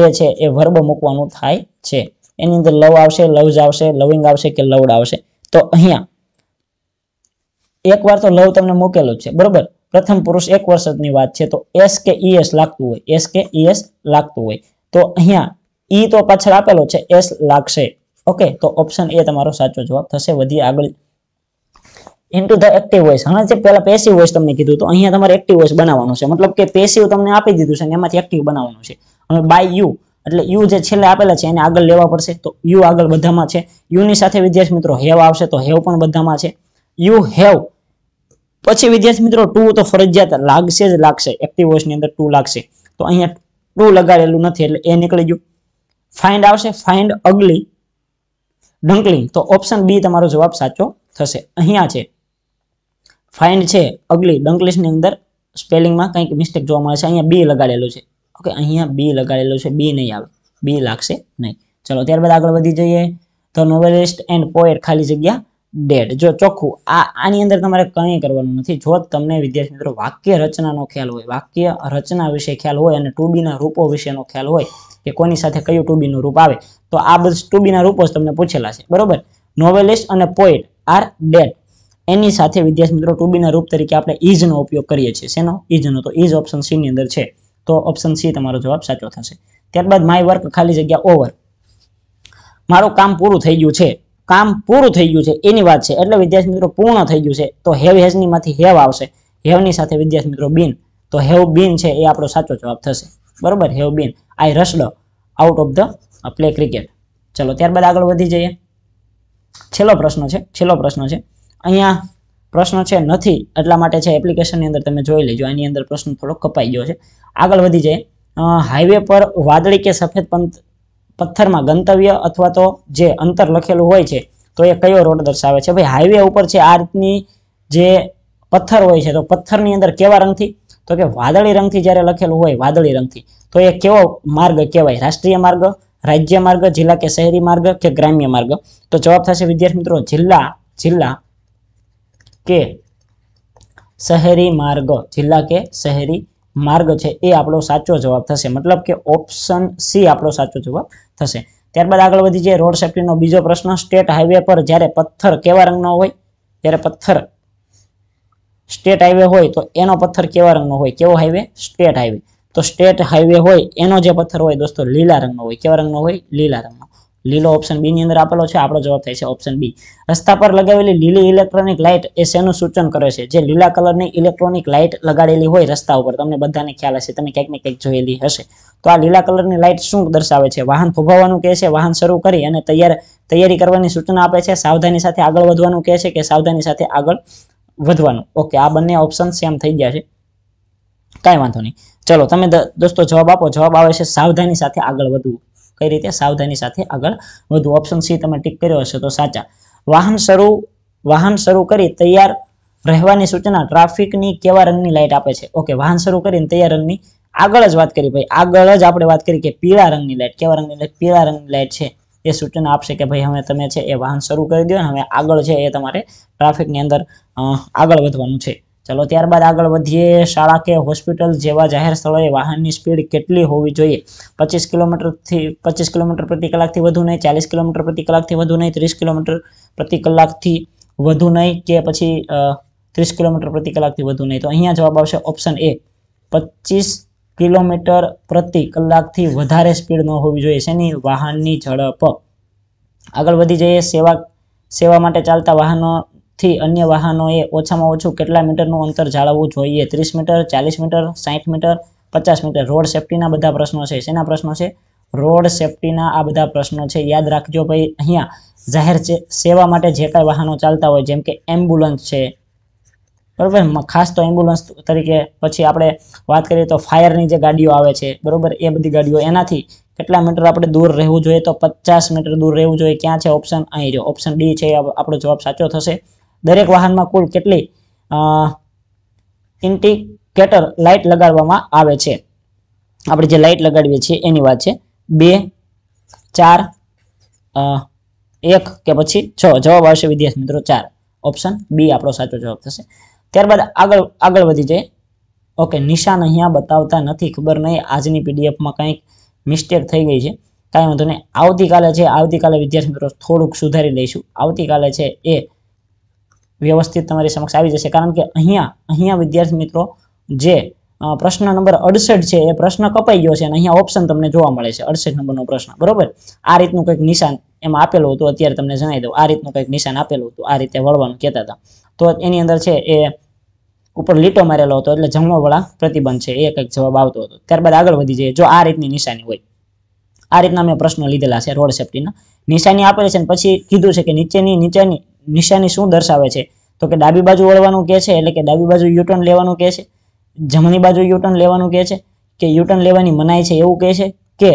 એ છે એ વર્બ મૂકવાનું થાય છે એની અંદર લવ આવશે લવ્ઝ આવશે લવિંગ આવશે કે લવડ આવશે તો અહીંયા એકવાર તો લવ તમને મૂકેલું છે બરોબર પ્રથમ પુરુષ એક વર્ષની વાત છે તો એસ કે ઈએસ લાગતું હોય એસ કે ઈએસ લાગતું હોય તો અહીંયા ઈ તો પાછળ આપેલો છે એસ લાગશે ઓકે તો ઓપ્શન એ તમારો સાચો જવાબ થશે વધી આગળ ઇન્ટુ ધ એક્ટિવ વોઇસ હમણાં જે પહેલા પેસિવ વોઇસ તમને કીધું તો અહીંયા તમારે એક્ટિવ વોઇસ બનાવવાનું છે મતલબ કે પેસિવ તમને આપી દીધું છે અને એમાંથી એક્ટિવ બનાવવાનું છે અને બાય યુ એટલે યુ જે છેલ્લે આપેલા છે એને આગળ લેવા પડશે તો યુ આગળ બધામાં છે યુની સાથે વિદ્યાર્થી મિત્રો હેવ આવશે તો હેવ પણ બધામાં છે યુ હેવ પછી વિદ્યાર્થી મિત્રો ટુ તો ફરજિયાત લાગશે જ લાગશે એક્ટિવ વોઇસની અંદર ટુ લાગશે તો અહીંયા ટુ લગાડેલું નથી એટલે એ નીકળી ગયું ફાઇન્ડ આવશે ફાઇન્ડ અગલી ડંકલિંગ તો ઓપ્શન બી તમારો જવાબ સાચો થશે અહીંયા છે ફાઇન્ડ છે અગલી ડંકલિશની અંદર સ્પેલિંગમાં કંઈક મિસ્ટેક જોવા મળે છે અહીંયા બી લગાડેલું છે ઓકે અહીંયા બી લગાડેલું છે બી નહીં આવે બી લાગશે નહીં ચલો ત્યારબાદ આગળ વધી જઈએ ધ નોવેલિસ્ટ એન્ડ પોએટ ખાલી જગ્યા ડેડ જો ચોખ્ખું આ આની અંદર તમારે કંઈ કરવાનું નથી જો તમને વિદ્યાર્થી મિત્રો વાક્ય રચનાનો ખ્યાલ હોય વાક્ય રચના વિશે ખ્યાલ હોય અને ટુ બીના રૂપો વિશેનો ખ્યાલ હોય કે કોની સાથે કયું ટુબીનું રૂપ આવે તો આ બધા ટુબીના રૂપો તમને પૂછેલા છે બરોબર નોવેલિસ્ટ અને પોઈટ આર ડેટ એની સાથે વિદ્યાર્થી મિત્રો ટુબીના રૂપ તરીકે આપણે ઇઝનો ઉપયોગ કરીએ છીએ શેનો ઇઝનો તો ઇઝ ઓપ્શન સીની અંદર છે તો ઓપ્શન સી તમારો જવાબ સાચો થશે ત્યારબાદ માય વર્ક ખાલી જગ્યા ઓવર મારું કામ પૂરું થઈ ગયું છે કામ પૂરું થઈ ગયું છે એની વાત છે એટલે વિદ્યાર્થી મિત્રો પૂર્ણ થઈ ગયું છે તો હેવ હેઝની માંથી હેવ આવશે હેવની સાથે વિદ્યાર્થી મિત્રો બિન તો હેવ બિન છે એ આપણો સાચો જવાબ થશે બરોબર have been I rushed out of the play cricket ચલો ત્યારબાદ આગળ વધી જઈએ છેલ્લો પ્રશ્ન છે છેલ્લો પ્રશ્ન છે અહીંયા પ્રશ્ન છે નથી એટલા માટે છે એપ્લિકેશનની અંદર તમે જોઈ લેજો આની અંદર પ્રશ્ન થોડો કપાઈ ગયો છે આગળ વધી જઈએ હાઈવે પર વાદળી કે સફેદ પથ્થરમાં ગંતવ્ય અથવા તો જે અંતર લખેલું હોય છે તો એ કયો રોડ દર્શાવે છે ભાઈ હાઈવે ઉપર છે આ રીતની જે પથ્થર હોય છે તો પથ્થરની અંદર કેવા રંગથી તો કે વાદળી રંગથી જ્યારે લખેલું હોય વાદળી રંગથી તો એ કેવો માર્ગ કહેવાય રાષ્ટ્રીય માર્ગ રાજ્ય માર્ગ જિલ્લા કે શહેરી માર્ગ કે ગ્રામ્ય માર્ગ તો જવાબ થશે વિદ્યાર્થી મિત્રો જિલ્લા જિલ્લા કે શહેરી માર્ગ જિલ્લા કે શહેરી માર્ગ છે એ આપણો સાચો જવાબ થશે મતલબ કે ઓપ્શન સી આપણો સાચો જવાબ થશે ત્યારબાદ આગળ વધી જઈએ રોડ સેફ્ટીનો બીજો પ્રશ્ન સ્ટેટ હાઈવે પર જ્યારે પથ્થર કેવા રંગનો હોય ત્યારે પથ્થર સ્ટેટ હાઈવે હોય તો એનો પથ્થર કેવા રંગનો હોય કેવો હાઈવે સ્ટેટ હાઈવે તો સ્ટેટ હાઈવે હોય એનો જે પથ્થર હોય દોસ્તો લીલા રંગનો હોય કેવા રંગનો હોય લીલા રંગનો લીલો ઓપ્શન બી ની અંદર આપેલો છે આપણો જવાબ થાય છે ઓપ્શન બી રસ્તા પર લગાવેલી લીલી ઇલેક્ટ્રોનિક લાઇટ એ શેનું સૂચન કરે છે જે લીલા કલરની ઇલેક્ટ્રોનિક લાઇટ લગાડેલી હોય રસ્તા ઉપર તમને બધાને ખ્યાલ હશે તમે ક્યાંક ને ક્યાંક જોયેલી હશે તો આ લીલા કલરની લાઇટ શું દર્શાવે છે વાહન ફુભાવવાનું કહે છે વાહન શરૂ કરી અને તૈયાર તૈયારી કરવાની સૂચના આપે છે સાવધાની સાથે આગળ વધવાનું કહે છે કે સાવધાની સાથે આગળ વધવાનું ઓકે આ બંને ઓપ્શન સેમ થઈ ગયા છે કાંઈ વાંધો નહીં ચલો તમે દોસ્તો જવાબ આપો જવાબ આવે છે સાવધાની સાથે આગળ વધવું કઈ રીતે સાવધાની સાથે આગળ વધવું ઓપ્શન સી તમે ટીક કર્યો હશે તો સાચા વાહન શરૂ વાહન શરૂ કરી તૈયાર રહેવાની સૂચના ટ્રાફિકની કેવા રંગની લાઇટ આપે છે ઓકે વાહન શરૂ કરીને તૈયાર રંગની આગળ જ વાત કરી ભાઈ આગળ જ આપણે વાત કરી કે પીળા રંગની લાઇટ કેવા રંગની લાઇટ પીળા રંગની લાઇટ છે એ સૂચના આપશે કે ભાઈ હવે તમે છે એ વાહન શરૂ કરી દો અને હવે આગળ છે એ તમારે ટ્રાફિકની અંદર આગળ વધવાનું છે ચલો ત્યારબાદ આગળ વધીએ શાળા કે હોસ્પિટલ જેવા જાહેર સ્થળોએ વાહનની સ્પીડ કેટલી હોવી જોઈએ પચીસ કિલોમીટરથી પચીસ કિલોમીટર પ્રતિ કલાકથી વધુ નહીં ચાલીસ કિલોમીટર પ્રતિ કલાકથી વધુ નહીં ત્રીસ કિલોમીટર પ્રતિ કલાકથી વધુ નહીં કે પછી ત્રીસ કિલોમીટર પ્રતિ કલાકથી વધુ નહીં તો અહીંયા જવાબ આવશે ઓપ્શન એ પચીસ કિલોમીટર પ્રતિ કલાકથી વધારે સ્પીડ ન હોવી જોઈએ શેની વાહનની ઝડપ આગળ વધી જઈએ સેવા સેવા માટે ચાલતા વાહનોથી અન્ય વાહનોએ ઓછામાં ઓછું કેટલા મીટરનું અંતર જાળવવું જોઈએ ત્રીસ મીટર ચાલીસ મીટર સાઠ મીટર પચાસ મીટર રોડ સેફટીના બધા પ્રશ્નો છે શેના પ્રશ્નો છે રોડ સેફટીના આ બધા પ્રશ્નો છે યાદ રાખજો ભાઈ અહીંયા જાહેર સેવા માટે જે કાંઈ વાહનો ચાલતા હોય જેમ કે એમ્બ્યુલન્સ છે બરાબર ખાસ તો એમ્બ્યુલન્સ તરીકે પછી આપણે વાત કરીએ તો ફાયરની જે ગાડીઓ આવે છે બરોબર એ બધી ગાડીઓ એનાથી કેટલા મીટર આપણે દૂર રહેવું જોઈએ તો પચાસ મીટર દૂર રહેવું જોઈએ ક્યાં છે ઓપ્શન અહીં જો ઓપ્શન ડી છે આપણો જવાબ સાચો થશે દરેક વાહનમાં કુલ કેટલી ઇન્ડિકેટર લાઇટ લગાડવામાં આવે છે આપણે જે લાઇટ લગાડીએ છીએ એની વાત છે બે ચાર એક કે પછી છ જવાબ આવશે વિદ્યાર્થી મિત્રો ચાર ઓપ્શન બી આપણો સાચો જવાબ થશે ત્યારબાદ આગળ આગળ વધી જાય ઓકે નિશાન અહીંયા બતાવતા નથી ખબર નહીં આજની પીડીએફમાં કંઈક મિસ્ટેક થઈ ગઈ છે કાંઈ વાંધો નહીં આવતીકાલે છે આવતીકાલે વિદ્યાર્થી મિત્રો થોડુંક સુધારી લઈશું આવતીકાલે છે એ વ્યવસ્થિત તમારી સમક્ષ આવી જશે કારણ કે અહીંયા અહીંયા વિદ્યાર્થી મિત્રો જે પ્રશ્ન નંબર અડસઠ છે એ પ્રશ્ન કપાઈ ગયો છે અને અહીંયા ઓપ્શન તમને જોવા મળે છે અડસઠ નંબરનો પ્રશ્ન બરોબર આ રીતનું કંઈક નિશાન એમાં આપેલું હતું અત્યારે તમને જણાવી દઉં આ રીતનું કંઈક નિશાન આપેલું હતું આ રીતે વળવાનું કહેતા હતા તો એની અંદર છે એ ઉપર લીટો મારેલો હતો એટલે જમવાવાળા પ્રતિબંધ છે એ કંઈક જવાબ આવતો હતો ત્યારબાદ આગળ વધી જઈએ જો આ રીતની નિશાની હોય આ રીતના મેં પ્રશ્નો લીધેલા છે રોડ સેફ્ટીના નિશાની આપેલી છે અને પછી કીધું છે કે નીચેની નીચેની નિશાની શું દર્શાવે છે તો કે ડાબી બાજુ વળવાનું કહે છે એટલે કે ડાબી બાજુ યુટર્ન લેવાનું કહે છે જમણી બાજુ યુટર્ન લેવાનું કહે છે કે યુટર્ન લેવાની મનાય છે એવું કહે છે કે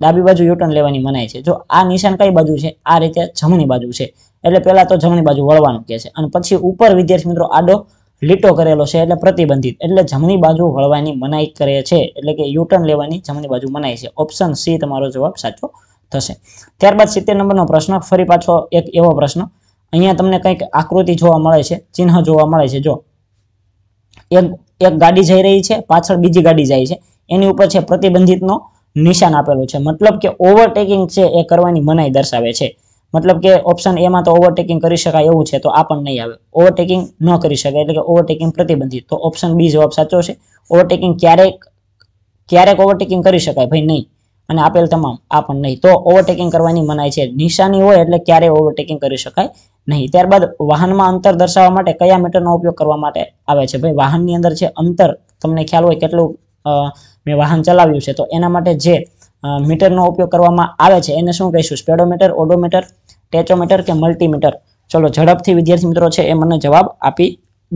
ડાબી બાજુ યુટર્ન લેવાની મનાય છે જો આ નિશાન કઈ બાજુ છે આ રીતે જમણી બાજુ છે એટલે પહેલાં તો જમણી બાજુ વળવાનું કહે છે અને પછી ઉપર વિદ્યાર્થી મિત્રો આડો લીટો કરેલો છે એટલે પ્રતિબંધિત એટલે જમણી બાજુ વળવાની મનાઈ કરે છે એટલે કે યુટર્ન લેવાની જમણી બાજુ મનાઈ છે ઓપ્શન સી તમારો જવાબ સાચો થશે ત્યારબાદ સિત્તેર નંબરનો પ્રશ્ન ફરી પાછો એક એવો પ્રશ્ન અહીંયા તમને કંઈક આકૃતિ જોવા મળે છે ચિહ્ન જોવા મળે છે જો એક એક ગાડી જઈ રહી છે પાછળ બીજી ગાડી જાય છે એની ઉપર છે પ્રતિબંધિતનો નિશાન આપેલું છે મતલબ કે ઓવરટેકિંગ છે એ કરવાની મનાઈ દર્શાવે છે મતલબ કે ઓપ્શન એમાં તો ઓવરટેકિંગ કરી શકાય એવું છે તો આ પણ નહીં આવે ઓવરટેકિંગ ન કરી શકાય એટલે કે ઓવરટેકિંગ પ્રતિબંધિત તો ઓપ્શન બી જવાબ સાચો છે ઓવરટેકિંગ ક્યારેક ક્યારેક ઓવરટેકિંગ કરી શકાય ભાઈ નહીં અને આપેલ તમામ આ પણ નહીં તો ઓવરટેકિંગ કરવાની મનાય છે નિશાની હોય એટલે ક્યારેય ઓવરટેકિંગ કરી શકાય નહીં ત્યારબાદ વાહનમાં અંતર દર્શાવવા માટે કયા મીટરનો ઉપયોગ કરવા માટે આવે છે ભાઈ વાહનની અંદર છે અંતર તમને ખ્યાલ હોય કેટલું મેં વાહન ચલાવ્યું છે તો એના માટે જે મીટરનો ઉપયોગ કરવામાં આવે છે એને શું કહીશું સ્પેડોમીટર ઓડોમીટર ટેચોમીટર કે મલ્ટીમીટર ચલો ઝડપથી વિદ્યાર્થી મિત્રો છે એ મને જવાબ આપી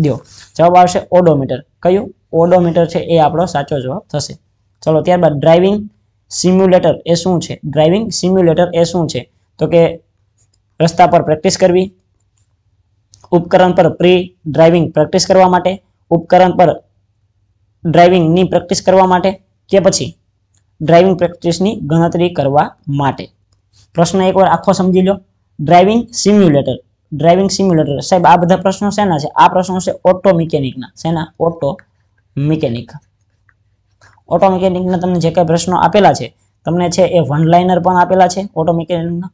દો જવાબ આવશે ઓડોમીટર કયું ઓડોમીટર છે એ આપણો સાચો જવાબ થશે ચલો ત્યારબાદ ડ્રાઇવિંગ સિમ્યુલેટર એ શું છે ડ્રાઇવિંગ સિમ્યુલેટર એ શું છે તો કે રસ્તા પર પ્રેક્ટિસ કરવી ઉપકરણ પર પ્રી ડ્રાઇવિંગ પ્રેક્ટિસ કરવા માટે ઉપકરણ પર ડ્રાઇવિંગની પ્રેક્ટિસ કરવા માટે કે પછી ડ્રાઇવિંગ પ્રેક્ટિસની ગણતરી કરવા માટે પ્રશ્ન એકવાર આખો સમજી લો ડ્રાઇવિંગ સિમ્યુલેટર ડ્રાઇવિંગ સિમ્યુલેટર સાહેબ આ બધા પ્રશ્નો શેના છે આ પ્રશ્નો છે ઓટો મિકેનિકના શેના ઓટો મિકેનિક ઓટો મિકેનિકના તમને જે કંઈ પ્રશ્નો આપેલા છે તમને છે એ વન લાઇનર પણ આપેલા છે ઓટો મિકેનિકના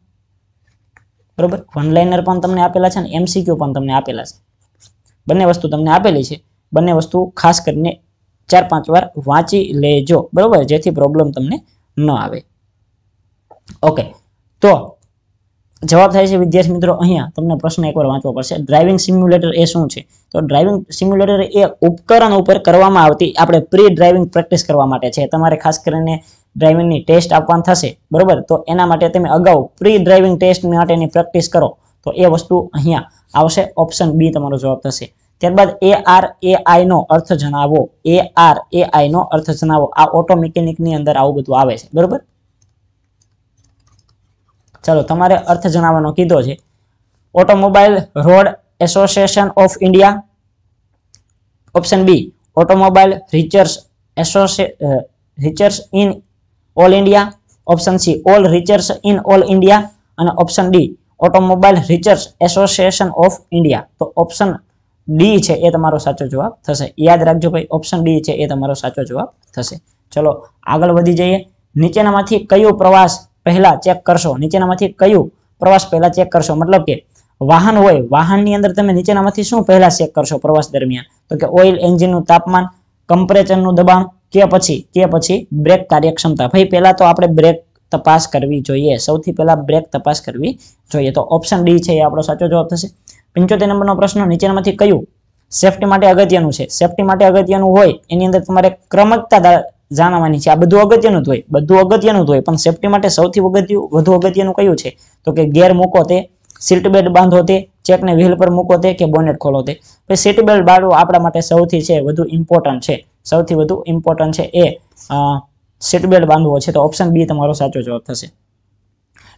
બરોબર વન લાઇનર પણ તમને આપેલા છે અને એમસીક્યુ પણ તમને આપેલા છે બંને વસ્તુ તમને આપેલી છે બંને વસ્તુ ખાસ કરીને ચાર પાંચ વાર વાંચી લેજો બરાબર જેથી પ્રોબ્લેમ તમને ન આવે ઓકે તો જવાબ થાય છે વિદ્યાર્થી મિત્રો અહીંયા તમને પ્રશ્ન એકવાર વાંચવો પડશે ડ્રાઇવિંગ સિમ્યુલેટર એ શું છે તો ડ્રાઇવિંગ સિમ્યુલેટર એ ઉપકરણ ઉપર કરવામાં આવતી આપણે પ્રી ડ્રાઇવિંગ પ્રેક્ટિસ કરવા માટે છે તમારે ખાસ કરીને ડ્રાઇવિંગની ટેસ્ટ આપવાની થશે બરાબર તો એના માટે તમે અગાઉ પ્રી ડ્રાઇવિંગ ટેસ્ટ માટેની પ્રેક્ટિસ કરો તો એ વસ્તુ અહીંયા આવશે ઓપ્શન બી તમારો જવાબ થશે ત્યારબાદ એ આર એ આઈ નો અર્થ જણાવો એ આર એ આઈ નો અર્થ જણાવો આ ઓટો મિકેનિકની અંદર આવું બધું આવે છે બરોબર ચલો તમારે અર્થ જણાવવાનો કીધો છે automobile road association of India option B automobile research association research in all India option C all research in all India અને option D automobile research association of India તો ઓપ્શન ડી છે એ તમારો સાચો જવાબ થશે યાદ રાખજો ભાઈ ઓપ્શન ડી છે એ તમારો સાચો જવાબ થશે ચલો આગળ વધી જઈએ નીચેનામાંથી કયું પ્રવાસ પહેલા ચેક કરશો નીચેનામાંથી કયું પ્રવાસ પહેલા ચેક કરશો મતલબ કે વાહન હોય વાહનની અંદર તમે નીચેનામાંથી શું પહેલા ચેક કરશો પ્રવાસ દરમિયાન તો કે ઓઇલ એન્જિનનું તાપમાન કમ્પરેચરનું દબાણ કે પછી કે પછી બ્રેક કાર્યક્ષમતા ભાઈ પહેલા તો આપણે બ્રેક તપાસ કરવી જોઈએ સૌથી પહેલા બ્રેક તપાસ કરવી જોઈએ તો ઓપ્શન ડી છે એ આપણો સાચો જવાબ થશે પંચોતેર નંબરનો પ્રશ્ન નીચેનામાંથી કયું સેફટી માટે અગત્યનું છે સેફટી માટે અગત્યનું હોય એની અંદર તમારે ક્રમકતા જાણવાની છે આ બધું અગત્યનું જ હોય બધું અગત્યનું જ હોય પણ સેફટી માટે સૌથી અગત્ય વધુ અગત્યનું કયું છે તો કે ગેર મૂકો તે સીટ બેલ્ટ બાંધો તે ચેકને વ્હીલ પર મૂકો તે કે બોનેટ ખોલો તે પછી સીટ બેલ્ટ બાળવું આપણા માટે સૌથી છે વધુ ઇમ્પોર્ટન્ટ છે સૌથી વધુ ઇમ્પોર્ટન્ટ છે એ સીટ બેલ્ટ બાંધવો છે તો ઓપ્શન બી તમારો સાચો જવાબ થશે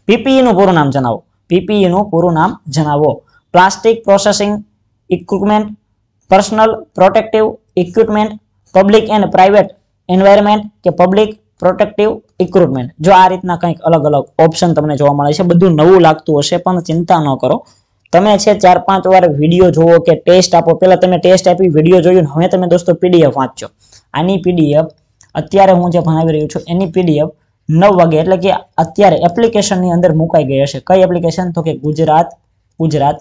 પીપીઈનું પૂરું નામ જણાવો પીપીઈનું પૂરું નામ જણાવો plastic processing equipment personal protective equipment public and private environment કે પબ્લિક પ્રોટેક્ટિવ ઇક્વિપમેન્ટ જો આ રીતના કંઈક અલગ અલગ ઓપ્શન તમને જોવા મળે છે બધું નવું લાગતું હશે પણ ચિંતા ન કરો તમે છે ચાર પાંચ વાર વિડીયો જોવો કે ટેસ્ટ આપો પહેલાં તમે ટેસ્ટ આપી વિડીયો જોયું હવે તમે દોસ્તો પીડીએફ વાંચો આની પીડીએફ અત્યારે હું જે ભણાવી રહ્યો છું એની પીડીએફ નવ વાગે એટલે કે અત્યારે એપ્લિકેશનની અંદર મુકાઈ ગઈ હશે કઈ એપ્લિકેશન તો કે ગુજરાત ગુજરાત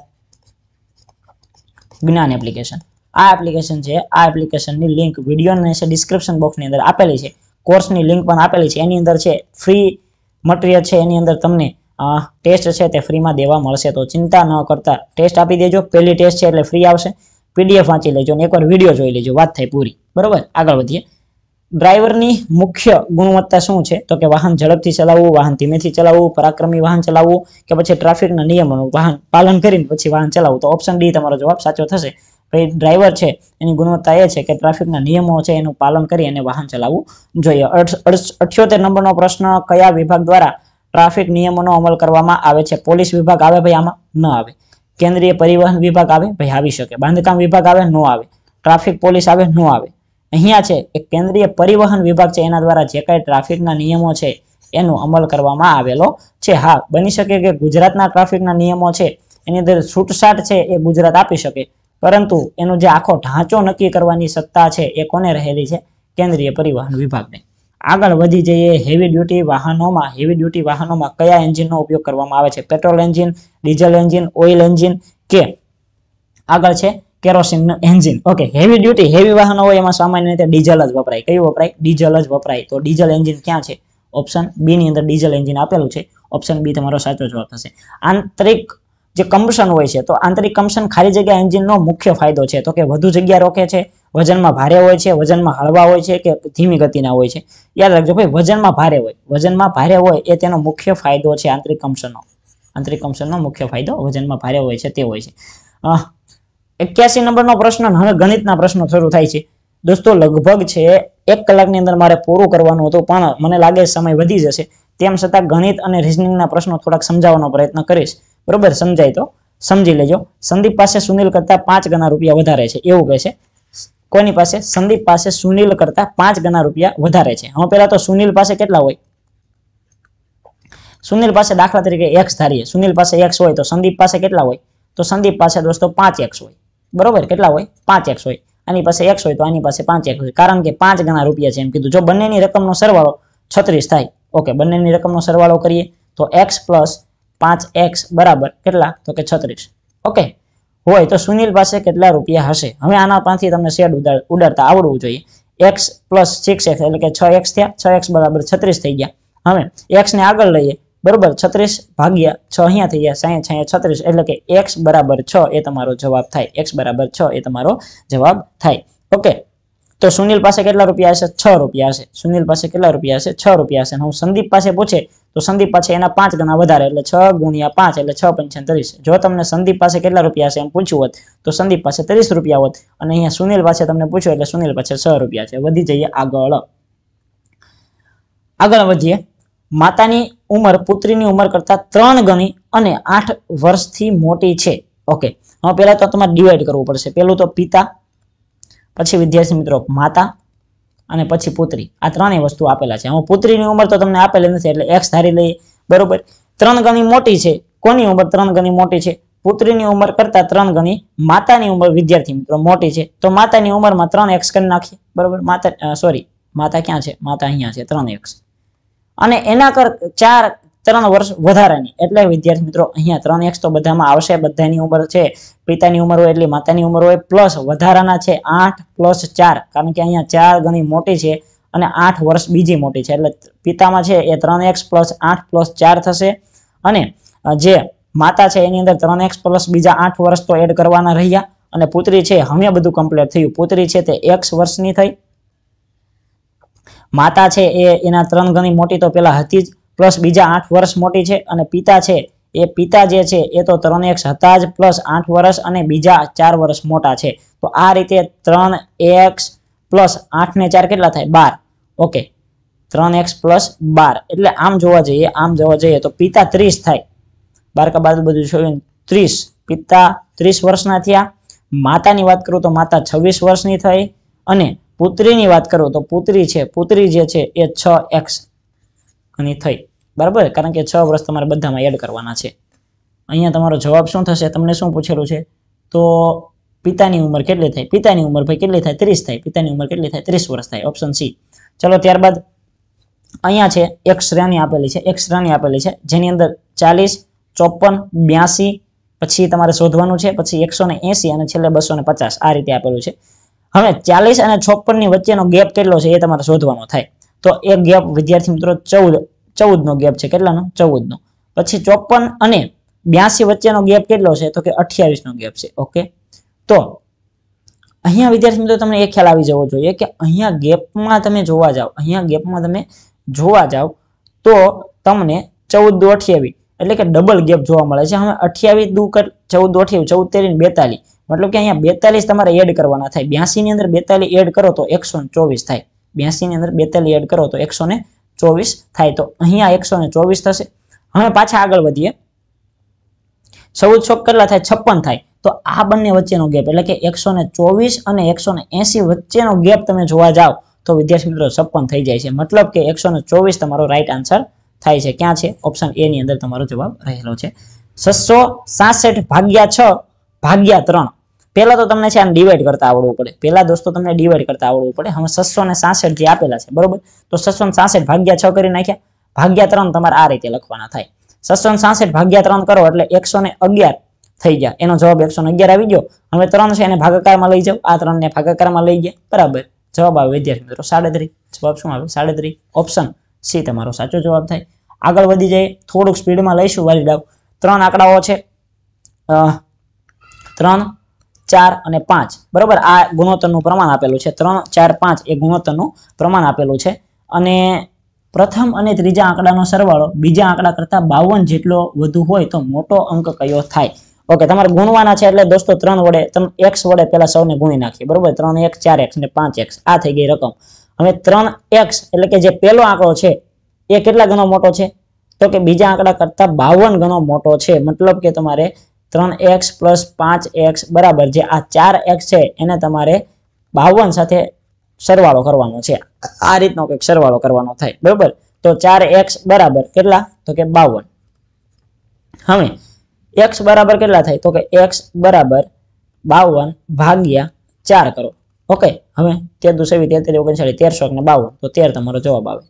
જ્ઞાન એપ્લિકેશન આ એપ્લિકેશન છે આ એપ્લિકેશનની લિંક વિડીયોની છે ડિસ્ક્રિપ્શન બોક્સની અંદર આપેલી છે કોર્સની લિંક પણ આપેલી છે એની અંદર છે ફ્રી મટીરિયલ છે એની અંદર તમને ટેસ્ટ છે તે ફ્રીમાં દેવા મળશે તો ચિંતા ન કરતા ટેસ્ટ આપી દેજો પહેલી ટેસ્ટ છે એટલે ફ્રી આવશે પીડીએફ વાંચી લેજો અને એકવાર વિડીયો જોઈ લેજો વાત થઈ પૂરી બરાબર આગળ વધીએ ડ્રાઈવરની મુખ્ય ગુણવત્તા શું છે તો કે વાહન ઝડપથી ચલાવવું વાહન ધીમેથી ચલાવવું પરાક્રમી વાહન ચલાવવું કે પછી ટ્રાફિકના નિયમોનું વાહન પાલન કરીને પછી વાહન ચલાવવું તો ઓપ્શન ડી તમારો જવાબ સાચો થશે ભાઈ ડ્રાઈવર છે એની ગુણવત્તા એ છે કે ટ્રાફિકના નિયમો છે એનું પાલન કરી અને વાહન ચલાવવું જોઈએ અઠ્યોતેર નંબરનો પ્રશ્ન કયા વિભાગ દ્વારા ટ્રાફિક નિયમોનો અમલ કરવામાં આવે છે પોલીસ વિભાગ આવે ભાઈ આમાં ન આવે કેન્દ્રીય પરિવહન વિભાગ આવે ભાઈ આવી શકે બાંધકામ વિભાગ આવે ન આવે ટ્રાફિક પોલીસ આવે ન આવે અહીંયા છે એક કેન્દ્રીય પરિવહન વિભાગ છે એના દ્વારા જે કાંઈ ટ્રાફિકના નિયમો છે એનો અમલ કરવામાં આવેલો છે હા બની શકે કે ગુજરાતના ટ્રાફિકના નિયમો છે એની અંદર છૂટછાટ છે એ ગુજરાત આપી શકે પરંતુ એનો જે આખો ઢાંચો નક્કી કરવાની સત્તા છે એ કોને રહેલી છે કેન્દ્રીય પરિવહન વિભાગને આગળ વધી જઈએ હેવી ડ્યુટી વાહનોમાં હેવી ડ્યુટી વાહનોમાં કયા એન્જિનનો ઉપયોગ કરવામાં આવે છે petrol engine diesel engine oil engine કે આગળ છે kerosene engine okay heavy duty heavy વાહનો હોય એમાં સામાન્ય રીતે ડીઝલ જ વપરાય કયું વપરાય ડીઝલ જ વપરાય તો ડીઝલ એન્જિન ક્યાં છે ઓપ્શન બી ની અંદર ડીઝલ એન્જિન આપેલું છે ઓપ્શન બી તમારો સાચો જવાબ થશે આંતરિક જે કમ્પશન હોય છે તો આંતરિક કમ્બશન ખાલી જગ્યા એન્જિનનો મુખ્ય ફાયદો છે તો કે વધુ જગ્યા રોકે છે વજનમાં ભારે હોય છે વજનમાં હળવા હોય છે કે ધીમી ગતિના હોય છે યાદ રાખજો ભાઈ વજનમાં ભારે હોય વજનમાં ભારે હોય એ તેનો મુખ્ય ફાયદો છે આંતરિક કમ્બશનનો આંતરિક કમ્પશનનો મુખ્ય ફાયદો વજનમાં ભારે હોય છે તે હોય છે એક્યાસી નંબરનો પ્રશ્ન હવે ગણિતના પ્રશ્નો શરૂ થાય છે દોસ્તો લગભગ છે એક કલાકની અંદર મારે પૂરું કરવાનું હતું પણ મને લાગે સમય વધી જશે તેમ છતાં ગણિત અને રિઝનિંગના પ્રશ્નો થોડાક સમજાવવાનો પ્રયત્ન કરીશ બરોબર સમજાય તો સમજી લેજો સંદીપ પાસે સુનિલ કરતાં પાંચ ગણા રૂપિયા વધારે છે એવું કહે છે કોની પાસે સંદીપ પાસે સુનિલ કરતાં પાંચ ગણા રૂપિયા વધારે છે હવે પહેલા તો સુનિલ પાસે કેટલા હોય સુનિલ પાસે દાખલા તરીકે એક્સ ધારીએ સુનિલ પાસે એક્સ હોય તો સંદીપ પાસે કેટલા હોય તો સંદીપ પાસે દોસ્તો પાંચ એક્સ હોય બરોબર કેટલા હોય પાંચ એક્સ હોય આની પાસે એક્સ હોય તો આની પાસે પાંચ એક્સ હોય કારણ કે પાંચ ગણા રૂપિયા છે એમ કીધું જો બંનેની રકમનો સરવાળો છત્રીસ થાય ઓકે બંનેની રકમનો સરવાળો કરીએ તો એક્સ પ્લસ પાંચ એક્સ બરાબર કેટલા તો કે છત્રીસ ઓકે હોય તો સુનિલ પાસે કેટલા રૂપિયા હશે હવે આના પાંચથી તમને શેડ ઉડાડતા આવડવું જોઈએ એક્સ પ્લસ સિક્સ એક્સ એટલે કે છ એક્સ થયા છ એક્સ બરાબર છત્રીસ થઈ ગયા હવે એક્સને આગળ લઈએ બરોબર છત્રીસ ભાગ્યા છ અહીંયા થઈ ગયા સાહીઠ છાયા છત્રીસ એટલે કે એક્સ બરાબર છ એ તમારો જવાબ થાય એક્સ બરાબર છ એ તમારો જવાબ થાય ઓકે તો સુનિલ પાસે કેટલા રૂપિયા હશે છ રૂપિયા હશે સુનિલ પાસે કેટલા રૂપિયા હશે છ રૂપિયા હશે હું સંદીપ પાસે પૂછે તો સંદીપ પાસે એના પાંચ ગણા વધારે એટલે છ ગુણ્યા પાંચ એટલે છ પંચોતરીસ જો તમને સંદીપ પાસે કેટલા રૂપિયા છે એમ પૂછ્યું હોત તો સંદીપ પાસે ત્રીસ રૂપિયા હોત અને અહીંયા સુનિલ પાસે તમને પૂછ્યું એટલે સુનિલ પાસે છ રૂપિયા છે વધી જઈએ આગળ આગળ વધીએ માતાની ઉંમર પુત્રીની ઉંમર કરતાં ત્રણ ગણી અને આઠ વર્ષથી મોટી છે ઓકે હવે પહેલાં તો તમારે ડિવાઈડ કરવું પડશે પહેલું તો પિતા પછી વિદ્યાર્થી મિત્રો માતા અને પછી પુત્રી આ ત્રણેય વસ્તુ આપેલા છે હવે પુત્રીની ઉંમર તો તમને આપેલી નથી એટલે એક્સ ધારી લઈએ બરોબર ત્રણ ગણી મોટી છે કોની ઉંમર ત્રણ ગણી મોટી છે પુત્રીની ઉંમર કરતા ત્રણ ગણી માતાની ઉંમર વિદ્યાર્થી મિત્રો મોટી છે તો માતાની ઉંમરમાં ત્રણ એક્સ કરી નાખીએ બરોબર માતા સોરી માતા ક્યાં છે માતા અહીંયા છે ત્રણ એક્સ અને એના કર ચાર ત્રણ વર્ષ વધારાની એટલે વિદ્યાર્થી મિત્રો અહીંયા ત્રણ એક્સ તો બધામાં આવશે બધાની ઉંમર છે પિતાની ઉંમર હોય એટલી માતાની ઉંમર હોય પ્લસ વધારાના છે આઠ પ્લસ ચાર કારણ કે અહીંયા ચાર ગણી મોટી છે અને આઠ વર્ષ બીજી મોટી છે એટલે પિતામાં છે એ ત્રણ એક્સ પ્લસ આઠ પ્લસ ચાર થશે અને જે માતા છે એની અંદર ત્રણ એક્સ પ્લસ બીજા આઠ વર્ષ તો એડ કરવાના રહ્યા અને પુત્રી છે હમે બધું કમ્પ્લીટ થયું પુત્રી છે તે એક્સ વર્ષની થઈ માતા છે એ એના ત્રણ ગણી મોટી તો પેલા હતી જ પ્લસ બીજા આઠ વર્ષ મોટી છે અને પિતા છે એ પિતા જે છે એ તો ત્રણ એક્સ હતા જ પ્લસ આઠ વર્ષ અને બીજા ચાર વર્ષ મોટા છે તો આ રીતે ત્રણ એક્સ પ્લસ આઠ ને ચાર કેટલા થાય બાર ઓકે ત્રણ એક્સ પ્લસ બાર એટલે આમ જોવા જઈએ આમ જોવા જઈએ તો પિતા ત્રીસ થાય બાર કા બાદ બધું જોયું ત્રીસ પિતા ત્રીસ વર્ષના થયા માતાની વાત કરું તો માતા છવ્વીસ વર્ષની થઈ અને પુત્રીની વાત કરું તો પુત્રી છે પુત્રી જે છે એ છ એક્સ ઘણી થઈ બરાબર કારણ કે છ વર્ષ તમારે બધામાં એડ કરવાના છે અહીંયા તમારો જવાબ શું થશે તમને શું પૂછેલું છે તો પિતાની ઉંમર કેટલી થાય પિતાની ઉંમર ભાઈ કેટલી થાય ત્રીસ થાય પિતાની ઉંમર કેટલી થાય ત્રીસ વર્ષ થાય ઓપ્શન સી ચલો ત્યારબાદ અહીંયા છે એક શ્રેણી આપેલી છે એક શ્રેણી આપેલી છે જેની અંદર ચાલીસ ચોપન બ્યાસી પછી તમારે શોધવાનું છે પછી એકસો અને છેલ્લે બસો આ રીતે આપેલું છે હવે ચાલીસ અને છપ્પનની વચ્ચેનો ગેપ કેટલો છે એ તમારે શોધવાનો થાય તો એ ગેપ વિદ્યાર્થી મિત્રો ચૌદ ચૌદનો ગેપ છે કેટલાનો ચૌદનો પછી ચોપન અને બ્યાસી વચ્ચેનો ગેપ કેટલો છે તો કે અઠ્યાવીસનો ગેપ છે ઓકે તો અહીંયા વિદ્યાર્થી મિત્રો તમને એ ખ્યાલ આવી જવો જોઈએ કે અહીંયા ગેપમાં તમે જોવા જાઓ અહીંયા ગેપમાં તમે જોવા જાઓ તો તમને ચૌદ દો અઠ્યાવીસ એટલે કે ડબલ ગેપ જોવા મળે છે હવે અઠ્યાવીસ દુ ચૌદ દો અઠ્યાવીસ ચૌદ તેરી બેતાલીસ મતલબ કે અહીંયા બેતાલીસ તમારે એડ કરવાના થાય બ્યાસીની અંદર બેતાલીસ એડ કરો તો એકસો ચોવીસ થાય બ્યાસીની અંદર બેતાલીસ એડ કરો તો એકસો ચોવીસ થાય તો અહીંયા એકસો ચોવીસ થશે હવે પાછા આગળ વધીએ ચૌદ છોક કેટલા થાય છપ્પન થાય તો આ બંને વચ્ચેનો ગેપ એટલે કે એકસો ચોવીસ અને એકસો એંસી વચ્ચેનો ગેપ તમે જોવા જાઓ તો વિદ્યાર્થી મિત્રો છપ્પન થઈ જાય છે મતલબ કે એકસો ચોવીસ તમારો રાઈટ આન્સર થાય છે ક્યાં છે ઓપ્શન એ ની અંદર તમારો જવાબ રહેલો છે છસો સાસઠ ભાગ્યા છ ભાગ્યા ત્રણ પહેલાં તો તમને છે આમ ડિવાઈડ કરતા આવડવું પડે પહેલાં દોસ્તો તમને ડિવાઈડ કરતા આવડવું પડે હવે છસો ને સાસઠ જે આપેલા છે બરોબર તો છસો ને સાસઠ ભાગ્યા છ કરી નાખ્યા ભાગ્યા ત્રણ તમારે આ રીતે લખવાના થાય છસો ને સાસઠ ભાગ્યા ત્રણ કરો એટલે એકસો ને અગિયાર થઈ ગયા એનો જવાબ એકસો અગિયાર આવી ગયો હવે ત્રણ છે એને ભાગાકારમાં લઈ જાઓ આ ત્રણને ભાગાકારમાં લઈ ગયા બરાબર જવાબ આવે વિદ્યાર્થી મિત્રો સાડત્રીસ જવાબ શું આવે સાડત્રીસ ઓપ્શન સી તમારો સાચો જવાબ થાય આગળ વધી જાય થોડુંક સ્પીડમાં લઈશું વાલી ડાવ ત્રણ આંકડાઓ છે ત્રણ ચાર અને પાંચ બરાબર આ ગુણોત્તરનું પ્રમાણ આપેલું છે ત્રણ ચાર પાંચ એ ગુણોત્તરનું પ્રમાણ આપેલું છે અને પ્રથમ અને ત્રીજા આંકડાનો સરવાળો બીજા આંકડા કરતાં બાવન જેટલો વધુ હોય તો મોટો અંક કયો થાય ઓકે તમારે ગુણવાના છે એટલે દોસ્તો ત્રણ વડે તમે એક્સ વડે પહેલાં સૌને ગુણી નાખીએ બરાબર ત્રણ એક ચાર એક્સ ને પાંચ એક્સ આ થઈ ગઈ રકમ હવે ત્રણ એક્સ એટલે કે જે પહેલો આંકડો છે એ કેટલા ગણો મોટો છે તો કે બીજા આંકડા કરતાં બાવન ગણો મોટો છે મતલબ કે તમારે ત્રણ એક્સ પ્લસ પાંચ એક્સ બરાબર જે આ ચાર એક્સ છે એને તમારે બાવન સાથે સરવાળો કરવાનો છે આ રીતનો કંઈક સરવાળો કરવાનો થાય બરાબર તો ચાર એક્સ બરાબર કેટલા તો કે બાવન હવે એક્સ બરાબર કેટલા થાય તો કે એક્સ બરાબર બાવન ભાગ્યા ચાર કરો ઓકે હવે તેર દુસેવી તેર ઓગણસાઠી તેરસો ને બાવન તો તેર તમારો જવાબ આવે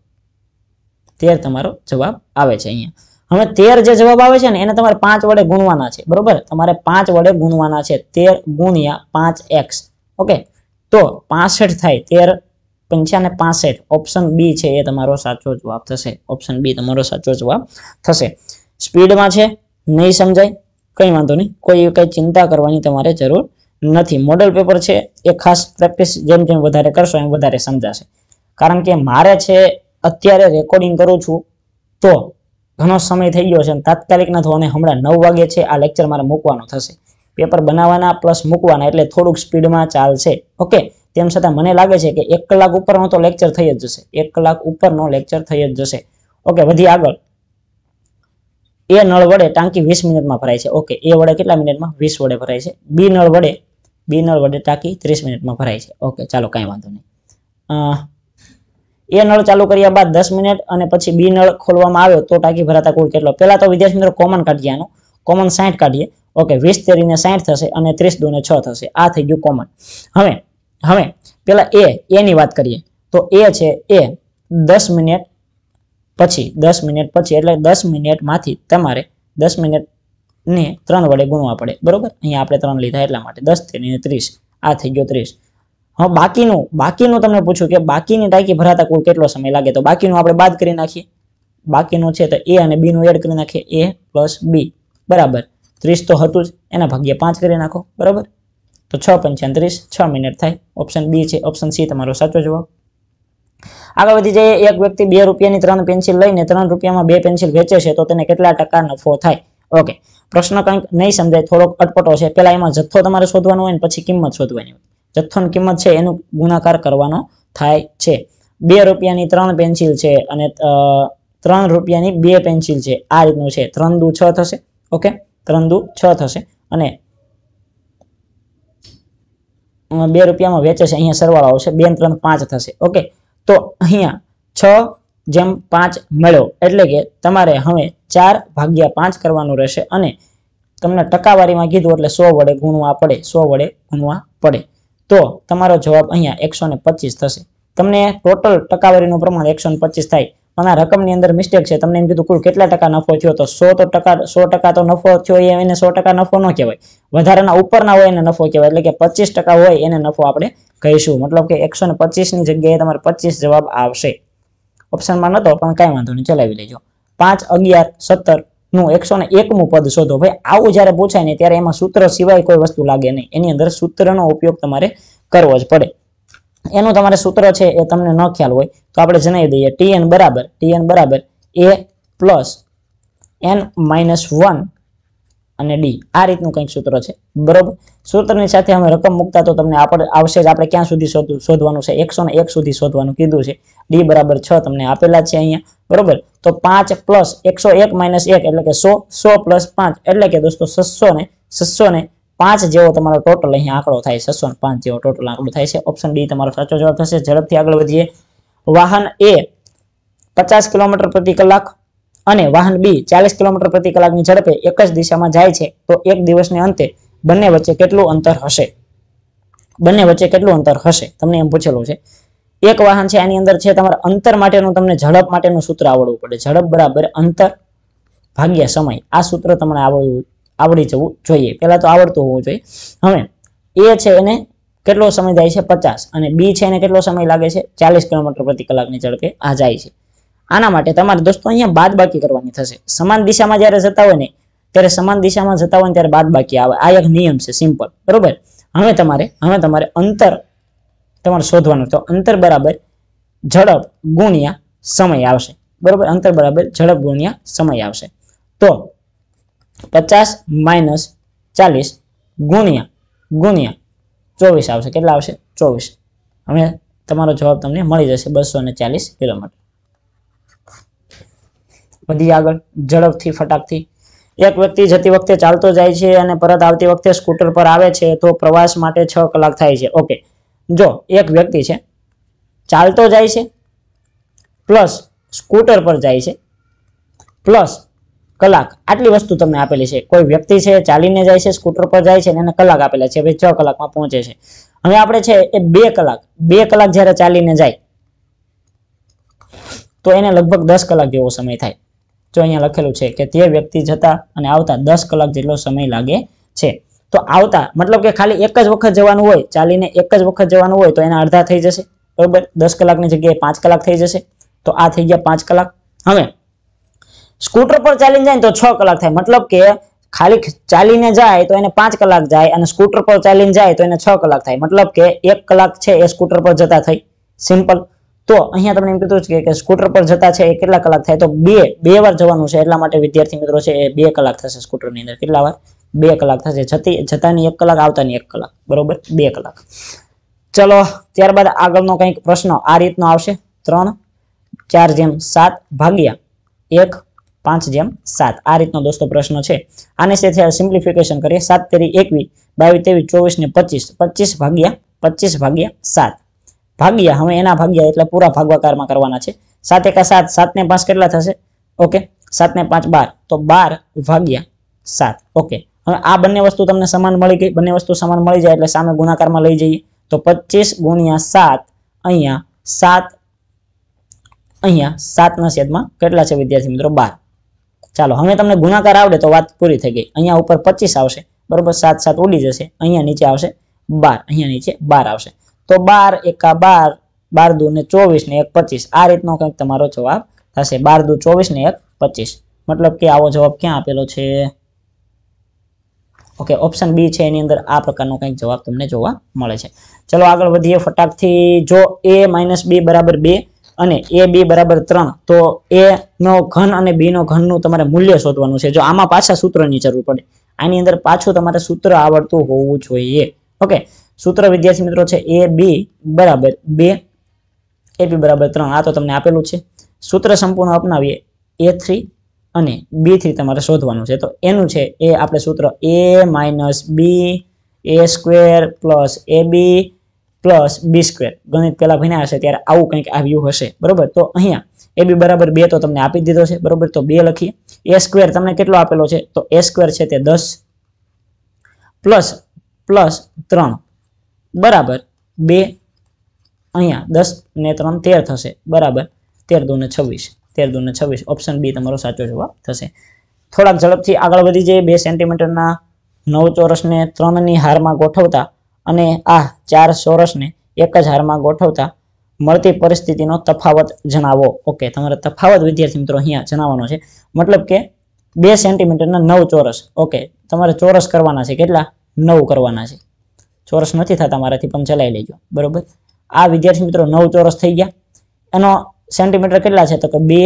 તેર તમારો જવાબ આવે છે અહીંયા હવે તેર જે જવાબ આવે છે ને એને તમારે પાંચ વડે ગુણવાના છે બરોબર તમારે પાંચ વડે ગુણવાના છે તેર ગુણ્યા પાંચ એક્સ ઓકે તો પાસઠ થાય તેર પંચાને પાસઠ ઓપ્શન બી છે એ તમારો સાચો જવાબ થશે ઓપ્શન બી તમારો સાચો જવાબ થશે સ્પીડમાં છે નહીં સમજાય કંઈ વાંધો નહીં કોઈ કંઈ ચિંતા કરવાની તમારે જરૂર નથી મોડલ પેપર છે એ ખાસ પ્રેક્ટિસ જેમ જેમ વધારે કરશો એમ વધારે સમજાશે કારણ કે મારે છે અત્યારે રેકોર્ડિંગ કરું છું તો ઘણો સમય થઈ ગયો છે અને તાત્કાલિક ના હમણાં નવ વાગે છે આ લેક્ચર મારે મૂકવાનો થશે પેપર બનાવવાના પ્લસ મૂકવાના એટલે થોડુંક સ્પીડમાં ચાલશે ઓકે તેમ છતાં મને લાગે છે કે એક કલાક ઉપરનો તો લેક્ચર થઈ જ જશે એક કલાક ઉપરનો લેક્ચર થઈ જ જશે ઓકે વધી આગળ એ નળ વડે ટાંકી વીસ મિનિટમાં ભરાય છે ઓકે એ વડે કેટલા મિનિટમાં વીસ વડે ભરાય છે બી નળ વડે બી નળ વડે ટાંકી ત્રીસ મિનિટમાં ભરાય છે ઓકે ચાલો કાંઈ વાંધો નહીં એ નળ ચાલુ કર્યા બાદ દસ મિનિટ અને પછી બી નળ ખોલવામાં આવ્યો તો ટાંકી ભરાતા કુલ કેટલો પહેલા તો વિદ્યાર્થી મિત્રો કોમન કાઢીએ આનું કોમન સાઠ કાઢીએ ઓકે વીસ તેરીને સાઠ થશે અને ત્રીસ દુને છ થશે આ થઈ ગયું કોમન હવે હવે પેલા એ એની વાત કરીએ તો એ છે એ દસ મિનિટ પછી દસ મિનિટ પછી એટલે દસ મિનિટમાંથી તમારે દસ મિનિટને ત્રણ વડે ગુણવા પડે બરોબર અહીંયા આપણે ત્રણ લીધા એટલા માટે દસ તેરીને ત્રીસ આ થઈ ગયો ત્રીસ હા બાકીનું બાકીનું તમને પૂછ્યું કે બાકીની ટાંકી ભરાતા કુલ કેટલો સમય લાગે તો બાકીનું આપણે બાદ કરી નાખીએ બાકીનું છે તો એ અને બીનું એડ કરી નાખીએ એ પ્લસ બી બરાબર ત્રીસ તો હતું જ એના ભાગ્યા પાંચ કરી નાખો બરાબર તો છ પંચાંત્રીસ છ મિનિટ થાય ઓપ્શન બી છે ઓપ્શન સી તમારો સાચો જવાબ આગળ વધી જઈએ એક વ્યક્તિ બે રૂપિયાની ત્રણ પેન્સિલ લઈને ત્રણ રૂપિયામાં બે પેન્સિલ વેચે છે તો તેને કેટલા ટકા નફો થાય ઓકે પ્રશ્ન કંઈક નહીં સમજાય થોડોક અટપટો છે પહેલાં એમાં જથ્થો તમારે શોધવાનો હોય ને પછી કિંમત શોધવાની હોય જથ્થોની કિંમત છે એનું ગુણાકાર કરવાનો થાય છે બે રૂપિયાની ત્રણ પેન્સિલ છે અને ત્રણ રૂપિયાની બે પેન્સિલ છે આ રીતનું છે ત્રણ દુ છ થશે ઓકે ત્રણ દુ છ થશે અને બે રૂપિયામાં વેચે છે અહીંયા સરવાળો આવશે બે ત્રણ પાંચ થશે ઓકે તો અહીંયા છ જેમ પાંચ મળ્યો એટલે કે તમારે હવે ચાર ભાગ્યા પાંચ કરવાનું રહેશે અને તમને ટકાવારીમાં કીધું એટલે સો વડે ગુણવા પડે સો વડે ગુણવા પડે તો તમારો જવાબ અહીંયા એકસો ને પચીસ થશે તમને ટોટલ ટકાવારીનું પ્રમાણ એકસો પચીસ થાય અને રકમની અંદર મિસ્ટેક છે તમને એમ કીધું કુલ કેટલા ટકા નફો થયો તો સો તો ટકા સો ટકા તો નફો થયો હોય એને સો ટકા નફો ન કહેવાય વધારાના ઉપરના હોય એને નફો કહેવાય એટલે કે પચીસ ટકા હોય એને નફો આપણે કહીશું મતલબ કે એકસો ને પચીસની જગ્યાએ તમારે પચીસ જવાબ આવશે ઓપ્શનમાં નહોતો પણ કાંઈ વાંધો નહીં ચલાવી લેજો પાંચ અગિયાર સત્તર નું એકસો ને એકમું પદ શોધો ભાઈ આવું જ્યારે પૂછાય ને ત્યારે એમાં સૂત્ર સિવાય કોઈ વસ્તુ લાગે નહીં એની અંદર સૂત્રનો ઉપયોગ તમારે કરવો જ પડે એનું તમારે સૂત્ર છે એ તમને ન ખ્યાલ હોય તો આપણે જણાવી દઈએ ટીએન બરાબર ટીએન બરાબર A plus N minus one અને ડી આ રીતનું કંઈક સૂત્ર છે બરોબર સૂત્રની સાથે અમે રકમ મૂકતા તો તમને આપણે આવશે જ આપણે ક્યાં સુધી શોધવાનું છે એકસો ને એક સુધી શોધવાનું કીધું છે ડી બરાબર છ તમને આપેલા છે અહીંયા બરોબર તો પાંચ પ્લસ એકસો એક માઇનસ એક એટલે કે સો સો પ્લસ પાંચ એટલે કે દોસ્તો છસો ને છસો ને પાંચ જેવો તમારો ટોટલ અહીંયા આંકડો થાય છસો ને પાંચ જેવો ટોટલ આંકડો થાય છે ઓપ્શન ડી તમારો સાચો જવાબ થશે ઝડપથી આગળ વધીએ વાહન એ પચાસ કિલોમીટર પ્રતિ કલાક અને વાહન બી ચાલીસ કિલોમીટર પ્રતિ કલાકની ઝડપે એક જ દિશામાં જાય છે તો એક દિવસને અંતે બંને વચ્ચે કેટલું અંતર હશે બંને વચ્ચે કેટલું અંતર હશે તમને એમ પૂછેલું છે એક વાહન છે આની અંદર છે તમારા અંતર માટેનું તમને ઝડપ માટેનું સૂત્ર આવડવું પડે ઝડપ બરાબર અંતર ભાગ્યા સમય આ સૂત્ર તમને આવડવું આવડી જવું જોઈએ પહેલાં તો આવડતું હોવું જોઈએ હવે એ છે એને કેટલો સમય જાય છે પચાસ અને બી છે એને કેટલો સમય લાગે છે ચાલીસ કિલોમીટર પ્રતિ કલાકની ઝડપે આ જાય છે આના માટે તમારે દોસ્તો અહીંયા બાદ બાકી કરવાની થશે સમાન દિશામાં જ્યારે જતા હોય ને ત્યારે સમાન દિશામાં જતા હોય ત્યારે બાદ બાકી આવે આ એક નિયમ છે સિમ્પલ બરોબર હવે તમારે હવે તમારે અંતર તમારે શોધવાનું તો અંતર બરાબર ઝડપ ગુણ્યા સમય આવશે બરોબર અંતર બરાબર ઝડપ ગુણ્યા સમય આવશે તો પચાસ માઇનસ ચાલીસ ગુણ્યા ગુણ્યા ચોવીસ આવશે કેટલા આવશે ચોવીસ હવે તમારો જવાબ તમને મળી જશે બસો ને ચાલીસ કિલોમીટર વધીએ આગળ ઝડપથી ફટાકથી એક વ્યક્તિ જતી વખતે ચાલતો જાય છે અને પરત આવતી વખતે સ્કૂટર પર આવે છે તો પ્રવાસ માટે છ કલાક થાય છે ઓકે જો એક વ્યક્તિ છે ચાલતો જાય છે પ્લસ સ્કૂટર પર જાય છે પ્લસ કલાક આટલી વસ્તુ તમને આપેલી છે કોઈ વ્યક્તિ છે ચાલીને જાય છે સ્કૂટર પર જાય છે અને એને કલાક આપેલા છે ભાઈ છ કલાકમાં પહોંચે છે હવે આપણે છે એ બે કલાક બે કલાક જ્યારે ચાલીને જાય તો એને લગભગ દસ કલાક જેવો સમય થાય જો અહીંયા લખેલું છે કે તે વ્યક્તિ જતા અને આવતા દસ કલાક જેટલો સમય લાગે છે તો આવતા મતલબ કે ખાલી એક જ વખત જવાનું હોય ચાલીને એક જ વખત જવાનું હોય તો એના અડધા થઈ જશે બરોબર દસ કલાકની જગ્યાએ પાંચ કલાક થઈ જશે તો આ થઈ ગયા પાંચ કલાક હવે સ્કૂટર પર ચાલીને જાય તો છ કલાક થાય મતલબ કે ખાલી ચાલીને જાય તો એને પાંચ કલાક જાય અને સ્કૂટર પર ચાલીને જાય તો એને છ કલાક થાય મતલબ કે એક કલાક છે એ સ્કૂટર પર જતા થઈ સિમ્પલ તો અહીંયા તમને એમ કીધું છે કે સ્કૂટર પર જતા છે એ કેટલા કલાક થાય તો બે બે વાર જવાનું છે એટલા માટે વિદ્યાર્થી મિત્રો છે એ બે કલાક થશે સ્કૂટરની અંદર કેટલા વાર બે કલાક થશે જતી જતાની એક કલાક આવતાની એક કલાક બરોબર બે કલાક ચલો ત્યારબાદ આગળનો કંઈક પ્રશ્ન આ રીતનો આવશે ત્રણ ચાર જેમ સાત ભાગ્યા એક પાંચ જેમ સાત આ રીતનો દોસ્તો પ્રશ્ન છે આને સાથે સિમ્પ્લિફિકેશન કરીએ સાત તેરી એકવીસ બાવીસ તેવીસ ચોવીસ ને પચીસ પચીસ ભાગ્યા પચીસ ભાગ્યા સાત ભાગ્યા હવે એના ભાગ્યા એટલે પૂરા ભાગવાકારમાં કરવાના છે સાત એકા સાત સાત ને પાંચ કેટલા થશે ઓકે સાત ને પાંચ બાર તો બાર ભાગ્યા સાત ઓકે હવે આ બંને વસ્તુ તમને સમાન મળી ગઈ બંને વસ્તુ સમાન મળી જાય એટલે સામે ગુણાકારમાં લઈ જઈએ તો પચીસ ગુણ્યા સાત અહીંયા સાત અહીંયા સાતના સેદમાં કેટલા છે વિદ્યાર્થી મિત્રો બાર ચાલો હવે તમને ગુણાકાર આવડે તો વાત પૂરી થઈ ગઈ અહીંયા ઉપર પચીસ આવશે બરોબર સાત સાત ઉડી જશે અહીંયા નીચે આવશે બાર અહીંયા નીચે બાર આવશે તો બાર એકા બાર બાર દુ ને ચોવીસ ને એક પચીસ આ રીતનો કંઈક તમારો જવાબ થશે બાર દુ ચોવીસ ને એક પચીસ મતલબ કે આવો જવાબ ક્યાં આપેલો છે ઓકે ઓપ્શન બી છે એની અંદર આ પ્રકારનો કંઈક જવાબ તમને જોવા મળે છે ચલો આગળ વધીએ ફટાકથી જો એ માઇનસ બી બરાબર બે અને એ બી બરાબર ત્રણ તો એ નો ઘન અને બી નો ઘનનું તમારે મૂલ્ય શોધવાનું છે જો આમાં પાછા સૂત્રની જરૂર પડે આની અંદર પાછું તમારે સૂત્ર આવડતું હોવું જોઈએ ઓકે સૂત્ર વિદ્યાર્થી મિત્રો છે એ બી બરાબર બે એ બી બરાબર ત્રણ આ તો તમને આપેલું છે સૂત્ર સંપૂર્ણ અપનાવીએ એ થ્રી અને બી થ્રી તમારે શોધવાનું છે તો એનું છે એ આપણે સૂત્ર A minus B A square plus A B plus B square ગણિત પહેલાં ભણ્યા હશે ત્યારે આવું કંઈક આવ્યું હશે બરાબર તો અહીંયા એ બી બરાબર બે તો તમને આપી દીધો છે બરાબર તો બે લખીએ એ સ્ક્વેર તમને કેટલો આપેલો છે તો એ સ્ક્વેર છે તે દસ પ્લસ પ્લસ ત્રણ બરાબર બે અહીંયા દસ ને ત્રણ તેર થશે બરાબર તેર દોને છવ્વીસ તેર દોને છવ્વીસ ઓપ્શન બી તમારો સાચો જવાબ થશે થોડાક ઝડપથી આગળ વધી જઈએ બે સેન્ટીમીટરના નવ ચોરસને ત્રણની હારમાં ગોઠવતા અને આ ચાર ચોરસને એક જ હારમાં ગોઠવતા મળતી પરિસ્થિતિનો તફાવત જણાવો ઓકે તમારે તફાવત વિદ્યાર્થી મિત્રો અહીંયા જણાવવાનો છે મતલબ કે બે સેન્ટીમીટરના નવ ચોરસ ઓકે તમારે ચોરસ કરવાના છે કેટલા નવ કરવાના છે ચોરસ નથી થતા મારાથી પણ ચલાવી લેજો બરોબર આ વિદ્યાર્થી મિત્રો નવ ચોરસ થઈ ગયા એનો સેન્ટીમીટર કેટલા છે તો કે બે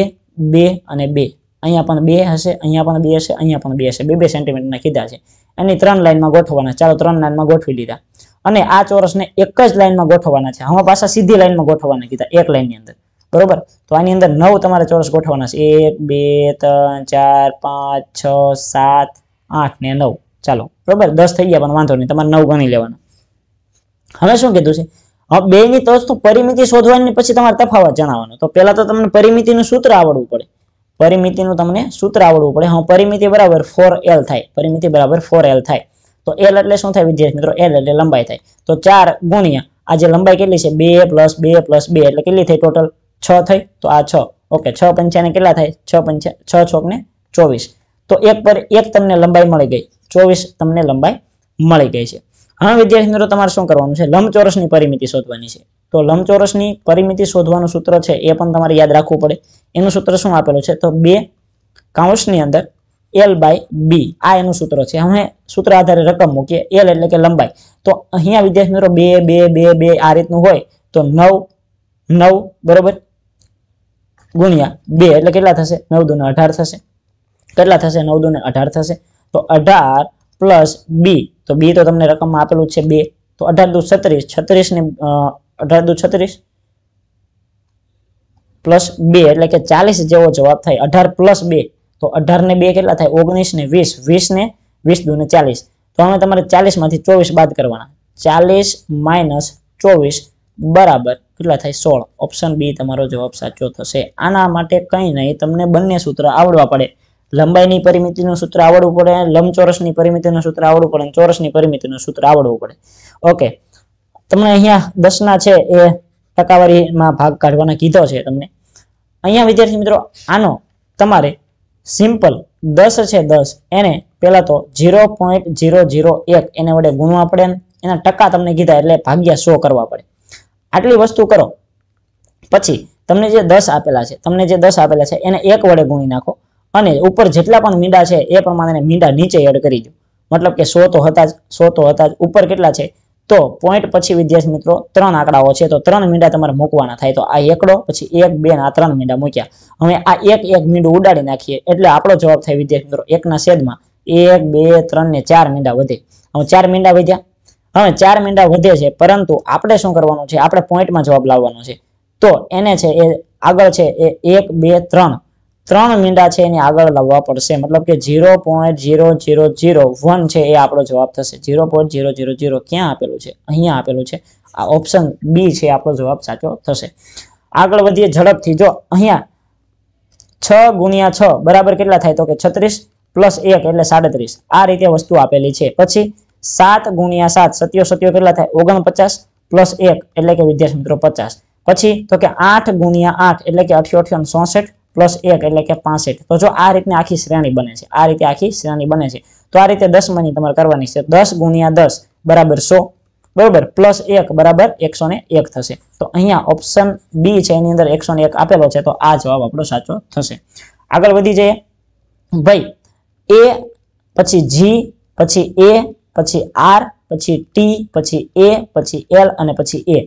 બે અને બે અહીંયા પણ બે હશે અહીંયા પણ બે હશે અહીંયા પણ બે હશે બે બે સેન્ટીમીટરના કીધા છે એની ત્રણ લાઇનમાં ગોઠવવાના ચાલો ત્રણ લાઇનમાં ગોઠવી લીધા અને આ ચોરસને એક જ લાઇનમાં ગોઠવવાના છે હવે પાછા સીધી લાઇનમાં ગોઠવવાના કીધા એક લાઇનની અંદર બરોબર તો આની અંદર નવ તમારે ચોરસ ગોઠવવાના છે એક બે ત્રણ ચાર પાંચ છ સાત આઠ ને નવ ચાલો બરોબર દસ થઈ ગયા પણ વાંધો નહીં તમારે નવ ગણી લેવાના હવે શું કીધું છે હવે બે ની તો પરિમિતિ શોધવાની પછી તમારે તફાવત જણાવવાનો તો પહેલા તો તમને પરિમિતિનું સૂત્ર આવડવું પડે પરિમિતિનું તમને સૂત્ર આવડવું પડે હા પરિમિતિ બરાબર ફોર એલ થાય પરિમિતિ બરાબર ફોર એલ થાય તો એલ એટલે શું થાય વિદ્યાર્થી મિત્રો એલ એટલે લંબાઈ થાય તો ચાર ગુણ્યા આ જે લંબાઈ કેટલી છે બે પ્લસ બે પ્લસ બે એટલે કેટલી થઈ ટોટલ છ થઈ તો આ છ ઓકે છ પંચાને કેટલા થાય છ પંચા છ છોક ને ચોવીસ તો એક પર એક તમને લંબાઈ મળી ગઈ ચોવીસ તમને લંબાઈ મળી ગઈ છે હા વિદ્યાર્થી મિત્રો તમારે શું કરવાનું છે લંબચોરસની પરિમિતિ શોધવાની છે તો લંબચોરસની પરિમિતિ શોધવાનું સૂત્ર છે એ પણ તમારે યાદ રાખવું પડે એનું સૂત્ર શું આપેલું છે તો બે કાઉન્સની અંદર એલ બાય બી આ એનું સૂત્ર છે હવે સૂત્ર આધારે રકમ મૂકીએ એલ એટલે કે લંબાઈ તો અહીંયા વિદ્યાર્થી મિત્રો બે બે બે બે આ રીતનું હોય તો નવ નવ બરોબર ગુણ્યા બે એટલે કેટલા થશે નવ દુને અઢાર થશે કેટલા થશે નવ દુને અઢાર થશે તો અઢાર પ્લસ બી તો બી તો તમને રકમ આપેલું છે બે તો અઢાર દુ છત્રીસ છત્રીસને અઢાર દુ છત્રીસ પ્લસ બે એટલે કે ચાલીસ જેવો જવાબ થાય અઢાર પ્લસ બે તો અઢાર ને બે કેટલા થાય ઓગણીસ ને વીસ વીસ ને વીસ દુ ને ચાલીસ તો હવે તમારે ચાલીસમાંથી ચોવીસ બાદ કરવાના ચાલીસ માઇનસ ચોવીસ બરાબર કેટલા થાય સોળ ઓપ્શન બી તમારો જવાબ સાચો થશે આના માટે કંઈ નહીં તમને બંને સૂત્ર આવડવા પડે લંબાઈની પરિમિતિનું સૂત્ર આવડવું પડે લંબચોરસની પરિમિતિનું સૂત્ર આવડવું પડે ચોરસની પરિમિતિનું સૂત્ર આવડવું પડે ઓકે તમને અહીંયા દસના છે એ ટકાવારીમાં ભાગ કાઢવાનો કીધો છે તમને અહીંયા વિદ્યાર્થી મિત્રો આનો તમારે સિમ્પલ દસ છે દસ એને પહેલાં તો ઝીરો પોઈન્ટ ઝીરો ઝીરો એક એને વડે ગુણવા પડે એના ટકા તમને કીધા એટલે ભાગ્યા સો કરવા પડે આટલી વસ્તુ કરો પછી તમને જે દસ આપેલા છે તમને જે દસ આપેલા છે એને એક વડે ગુણી નાખો અને ઉપર જેટલા પણ મીંડા છે એ પ્રમાણે મીંડા નીચે એડ કરી દો મતલબ કે સો તો હતા જ સો તો હતા જ ઉપર કેટલા છે તો પોઈન્ટ પછી વિદ્યાર્થી મિત્રો ત્રણ આંકડાઓ છે તો ત્રણ મીંડા તમારે મૂકવાના થાય તો આ એકડો પછી એક બે આ ત્રણ મીંડા મૂક્યા હવે આ એક એક મીંડું ઉડાડી નાખીએ એટલે આપણો જવાબ થાય વિદ્યાર્થી મિત્રો એકના છેદમાં એક બે ત્રણ ને ચાર મીંડા વધે હવે ચાર મીંડા વધ્યા હવે ચાર મીંડા વધે છે પરંતુ આપણે શું કરવાનું છે આપણે પોઈન્ટમાં જવાબ લાવવાનો છે તો એને છે એ આગળ છે એ એક બે ત્રણ ત્રણ મીંડા છે એની આગળ લાવવા પડશે મતલબ કે zero point zero zero zero one છે એ આપણો જવાબ થશે zero point zero zero zero ક્યાં આપેલું છે અહીંયા આપેલું છે આ ઓપ્શન બી છે આપણો જવાબ સાચો થશે આગળ વધીએ ઝડપથી જો અહીંયા છ ગુણ્યા છ બરાબર કેટલા થાય તો કે છત્રીસ પ્લસ એક એટલે સાડત્રીસ આ રીતે વસ્તુ આપેલી છે પછી સાત ગુણ્યા સાત સત્યો સત્યો કેટલા થાય ઓગણપચાસ પ્લસ એક એટલે કે વિદ્યાર્થી મિત્રો પચાસ પછી તો કે આઠ ગુણ્યા આઠ એટલે કે અઠ્યો અઠ્યો ચોસઠ પ્લસ એક એટલે કે પાસઠ તો જો આ રીતની આખી શ્રેણી બને છે આ રીતે આખી શ્રેણી બને છે તો આ રીતે દસ દસમાની તમારે કરવાની છે દસ ગુણ્યા દસ બરાબર સો બરાબર પ્લસ એક બરાબર એકસો ને એક થશે તો અહીંયા ઓપ્શન બી છે એની અંદર એકસો એક આપેલો છે તો આ જવાબ આપણો સાચો થશે આગળ વધી જઈએ ભાઈ એ પછી જી પછી એ પછી આર પછી ટી પછી એ પછી એલ અને પછી એ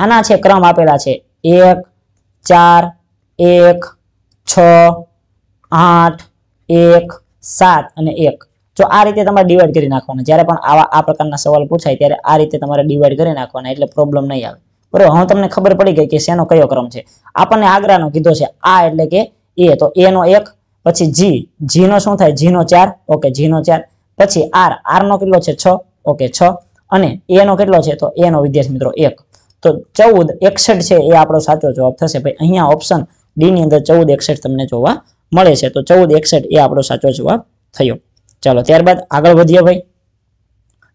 આના છે ક્રમ આપેલા છે એક ચાર એક છ આઠ એક સાત અને એક જો આ રીતે તમારે ડિવાઈડ કરી નાખવાના જ્યારે પણ આવા આ પ્રકારના સવાલ પૂછાય ત્યારે આ રીતે તમારે ડિવાઈડ કરી નાખવાના એટલે પ્રોબ્લેમ નહીં આવે બરોબર હું તમને ખબર પડી ગઈ કે શેનો કયો ક્રમ છે આપણને આગ્રાનો કીધો છે આ એટલે કે એ તો એ નો એક પછી જી જી નો શું થાય જી નો ચાર ઓકે જી નો ચાર પછી આર આર નો કેટલો છે છ ઓકે છ અને એ નો કેટલો છે તો એ નો વિદ્યાર્થી મિત્રો એક તો ચૌદ એકસઠ છે એ આપણો સાચો જવાબ થશે ભાઈ અહીંયા ઓપ્શન ડીની અંદર ચૌદ એકસઠ તમને જોવા મળે છે તો ચૌદ એકસઠ એ આપણો સાચો જવાબ થયો ચાલો ત્યારબાદ આગળ વધીએ ભાઈ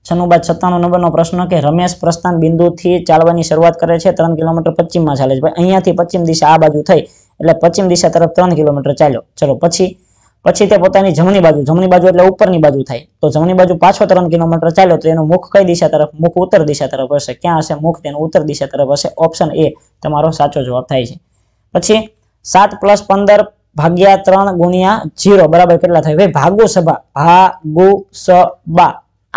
છન્નું બાદ સત્તાણું નંબરનો પ્રશ્ન કે રમેશ પ્રસ્થાન બિંદુથી ચાલવાની શરૂઆત કરે છે ત્રણ કિલોમીટર પશ્ચિમમાં ચાલે છે ભાઈ અહીંયાથી પશ્ચિમ દિશા આ બાજુ થઈ એટલે પશ્ચિમ દિશા તરફ ત્રણ કિલોમીટર ચાલ્યો ચલો પછી પછી તે પોતાની જમણી બાજુ જમણી બાજુ એટલે ઉપરની બાજુ થાય તો જમણી બાજુ પાછો ત્રણ કિલોમીટર ચાલ્યો તો એનું મુખ કઈ દિશા તરફ મુખ ઉત્તર દિશા તરફ હશે ક્યાં હશે મુખ તેનું ઉત્તર દિશા તરફ હશે ઓપ્શન એ તમારો સાચો જવાબ થાય છે પછી સાત પ્લસ પંદર ભાગ્યા ત્રણ ગુણ્યા જીરો બરાબર કેટલા થાય ભાઈ ભાગુ સભા ભાગુ સબા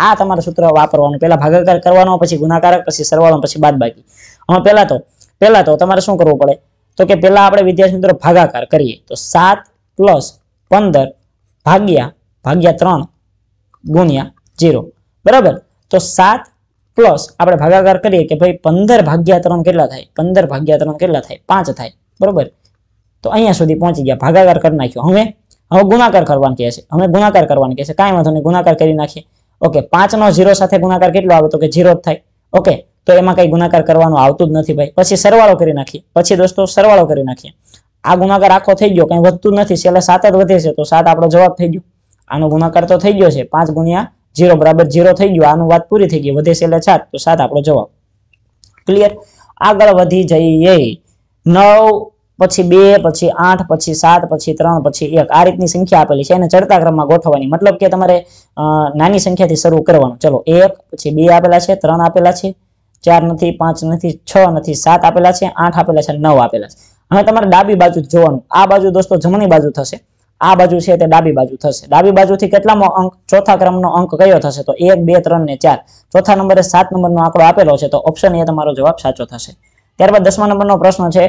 આ તમારે સૂત્ર વાપરવાનું પહેલા ભાગાકાર કરવાનો પછી ગુનાકારક પછી સરવાળો પછી બાદ બાકી આમાં પહેલા તો પહેલા તો તમારે શું કરવું પડે તો કે પહેલા આપણે વિદ્યાર્થી મિત્રો ભાગાકાર કરીએ તો સાત પ્લસ પંદર ભાગ્યા ભાગ્યા ત્રણ ગુણ્યા જીરો બરાબર તો સાત પ્લસ આપણે ભાગાકાર કરીએ કે ભાઈ પંદર ભાગ્યા ત્રણ કેટલા થાય પંદર ભાગ્યા ત્રણ કેટલા થાય પાંચ થાય બરાબર તો અહીંયા સુધી પહોંચી ગયા ભાગાકાર કરી નાખ્યો હવે હવે ગુણાકાર કરવાનું કહે છે હવે ગુણાકાર કરવાનું કહે છે કાંઈ વાંધો નહીં ગુણાકાર કરી નાખીએ ઓકે પાંચ નો ઝીરો સાથે ગુણાકાર કેટલો આવે તો કે ઝીરો જ થાય ઓકે તો એમાં કંઈ ગુણાકાર કરવાનું આવતું જ નથી ભાઈ પછી સરવાળો કરી નાખીએ પછી દોસ્તો સરવાળો કરી નાખીએ આ ગુણાકાર આખો થઈ ગયો કંઈ વધતું નથી છેલ્લે સાત જ વધે છે તો સાત આપણો જવાબ થઈ ગયો આનો ગુણાકાર તો થઈ ગયો છે પાંચ ગુણ્યા ઝીરો બરાબર ઝીરો થઈ ગયો આનું વાત પૂરી થઈ ગઈ વધે છેલ્લે સાત તો સાત આપણો જવાબ ક્લિયર આગળ વધી જઈએ નવ પછી બે પછી આઠ પછી સાત પછી ત્રણ પછી એક આ રીતની સંખ્યા આપેલી છે એને ચડતા ક્રમમાં ગોઠવવાની મતલબ કે તમારે નાની સંખ્યાથી શરૂ કરવાનું ચલો એક પછી બે આપેલા છે ત્રણ આપેલા છે ચાર નથી પાંચ નથી છ નથી સાત આપેલા છે આઠ આપેલા છે નવ આપેલા છે હવે તમારે ડાબી બાજુ જોવાનું આ બાજુ દોસ્તો જમણી બાજુ થશે આ બાજુ છે તે ડાબી બાજુ થશે ડાબી બાજુથી કેટલામો અંક ચોથા ક્રમનો અંક કયો થશે તો એક બે ત્રણ ને ચાર ચોથા નંબરે સાત નંબરનો આંકડો આપેલો છે તો ઓપ્શન એ તમારો જવાબ સાચો થશે ત્યારબાદ દસમા નંબરનો પ્રશ્ન છે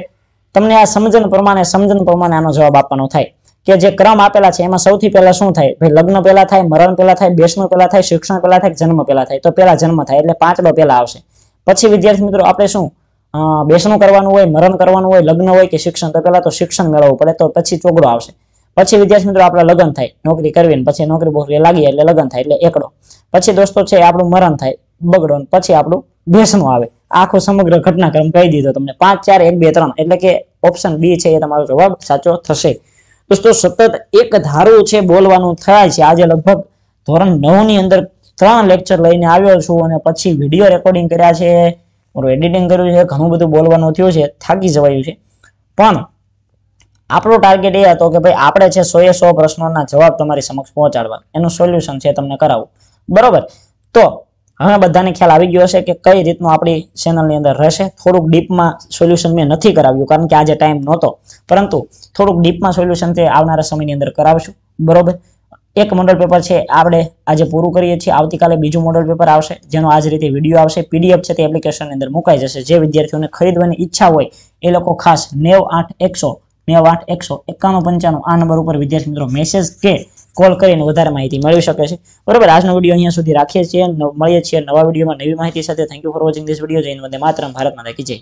તમને આ સમજણ પ્રમાણે સમજણ પ્રમાણે આનો જવાબ આપવાનો થાય કે જે ક્રમ આપેલા છે એમાં સૌથી પહેલા શું થાય ભાઈ લગ્ન પહેલા થાય મરણ પહેલા થાય બેસણું પહેલા થાય શિક્ષણ પહેલા થાય જન્મ પહેલા થાય તો પહેલા જન્મ થાય એટલે પાંચડો પહેલા આવશે પછી વિદ્યાર્થી મિત્રો આપણે શું બેસણું કરવાનું હોય મરણ કરવાનું હોય લગ્ન હોય કે શિક્ષણ તો પહેલા તો શિક્ષણ મેળવવું પડે તો પછી ચોગડો આવશે પછી વિદ્યાર્થી મિત્રો આપણે લગ્ન થાય નોકરી કરવી પછી નોકરી બોકરી લાગી એટલે લગ્ન થાય એટલે એકડો પછી દોસ્તો છે આપણું મરણ થાય બગડો પછી આપણું બેસણું આવે આખો સમગ્ર ઘટનાક્રમ કહી દીધો તમને પાંચ ચાર એક બે ત્રણ એટલે કે ઓપ્શન બી છે એ તમારો જવાબ સાચો થશે દોસ્તો સતત એક ધારું છે બોલવાનું થાય છે આજે લગભગ ધોરણ નવ ની અંદર ત્રણ લેક્ચર લઈને આવ્યો છું અને પછી વિડીયો રેકોર્ડિંગ કર્યા છે મારું એડિટિંગ કર્યું છે ઘણું બધું બોલવાનું થયું છે થાકી જવાયું છે પણ આપણો ટાર્ગેટ એ હતો કે ભાઈ આપણે છે સો એ સો પ્રશ્નોના જવાબ તમારી સમક્ષ પહોંચાડવા એનું સોલ્યુશન છે તમને કરાવવું બરોબર તો હવે બધાને ખ્યાલ આવી ગયો હશે કે કઈ રીતનું આપણી ચેનલની અંદર રહેશે થોડુંક ડીપમાં સોલ્યુશન મેં નથી કરાવ્યું કારણ કે આજે ટાઈમ નહોતો પરંતુ થોડુંક ડીપમાં સોલ્યુશન તે આવનારા સમયની અંદર કરાવશું બરોબર એક મોડલ પેપર છે આપણે આજે પૂરું કરીએ છીએ આવતીકાલે બીજું મોડલ પેપર આવશે જેનો આજ રીતે વિડીયો આવશે પીડીએફ છે તે એપ્લિકેશનની અંદર મુકાઈ જશે જે વિદ્યાર્થીઓને ખરીદવાની ઈચ્છા હોય એ લોકો ખાસ નેવ આઠ એકસો નેવ આઠ એકસો એકાણું પંચાણું આ નંબર ઉપર વિદ્યાર્થી મિત્રો મેસેજ કે કોલ કરીને વધારે માહિતી મેળવી શકે છે બરોબર આજનો વિડીયો અહીંયા સુધી રાખીએ છીએ મળીએ છીએ નવા વિડીયોમાં નવી માહિતી સાથે thank you for watching this video જૈન વંદે માત્ર ભારતમાં રાખી જય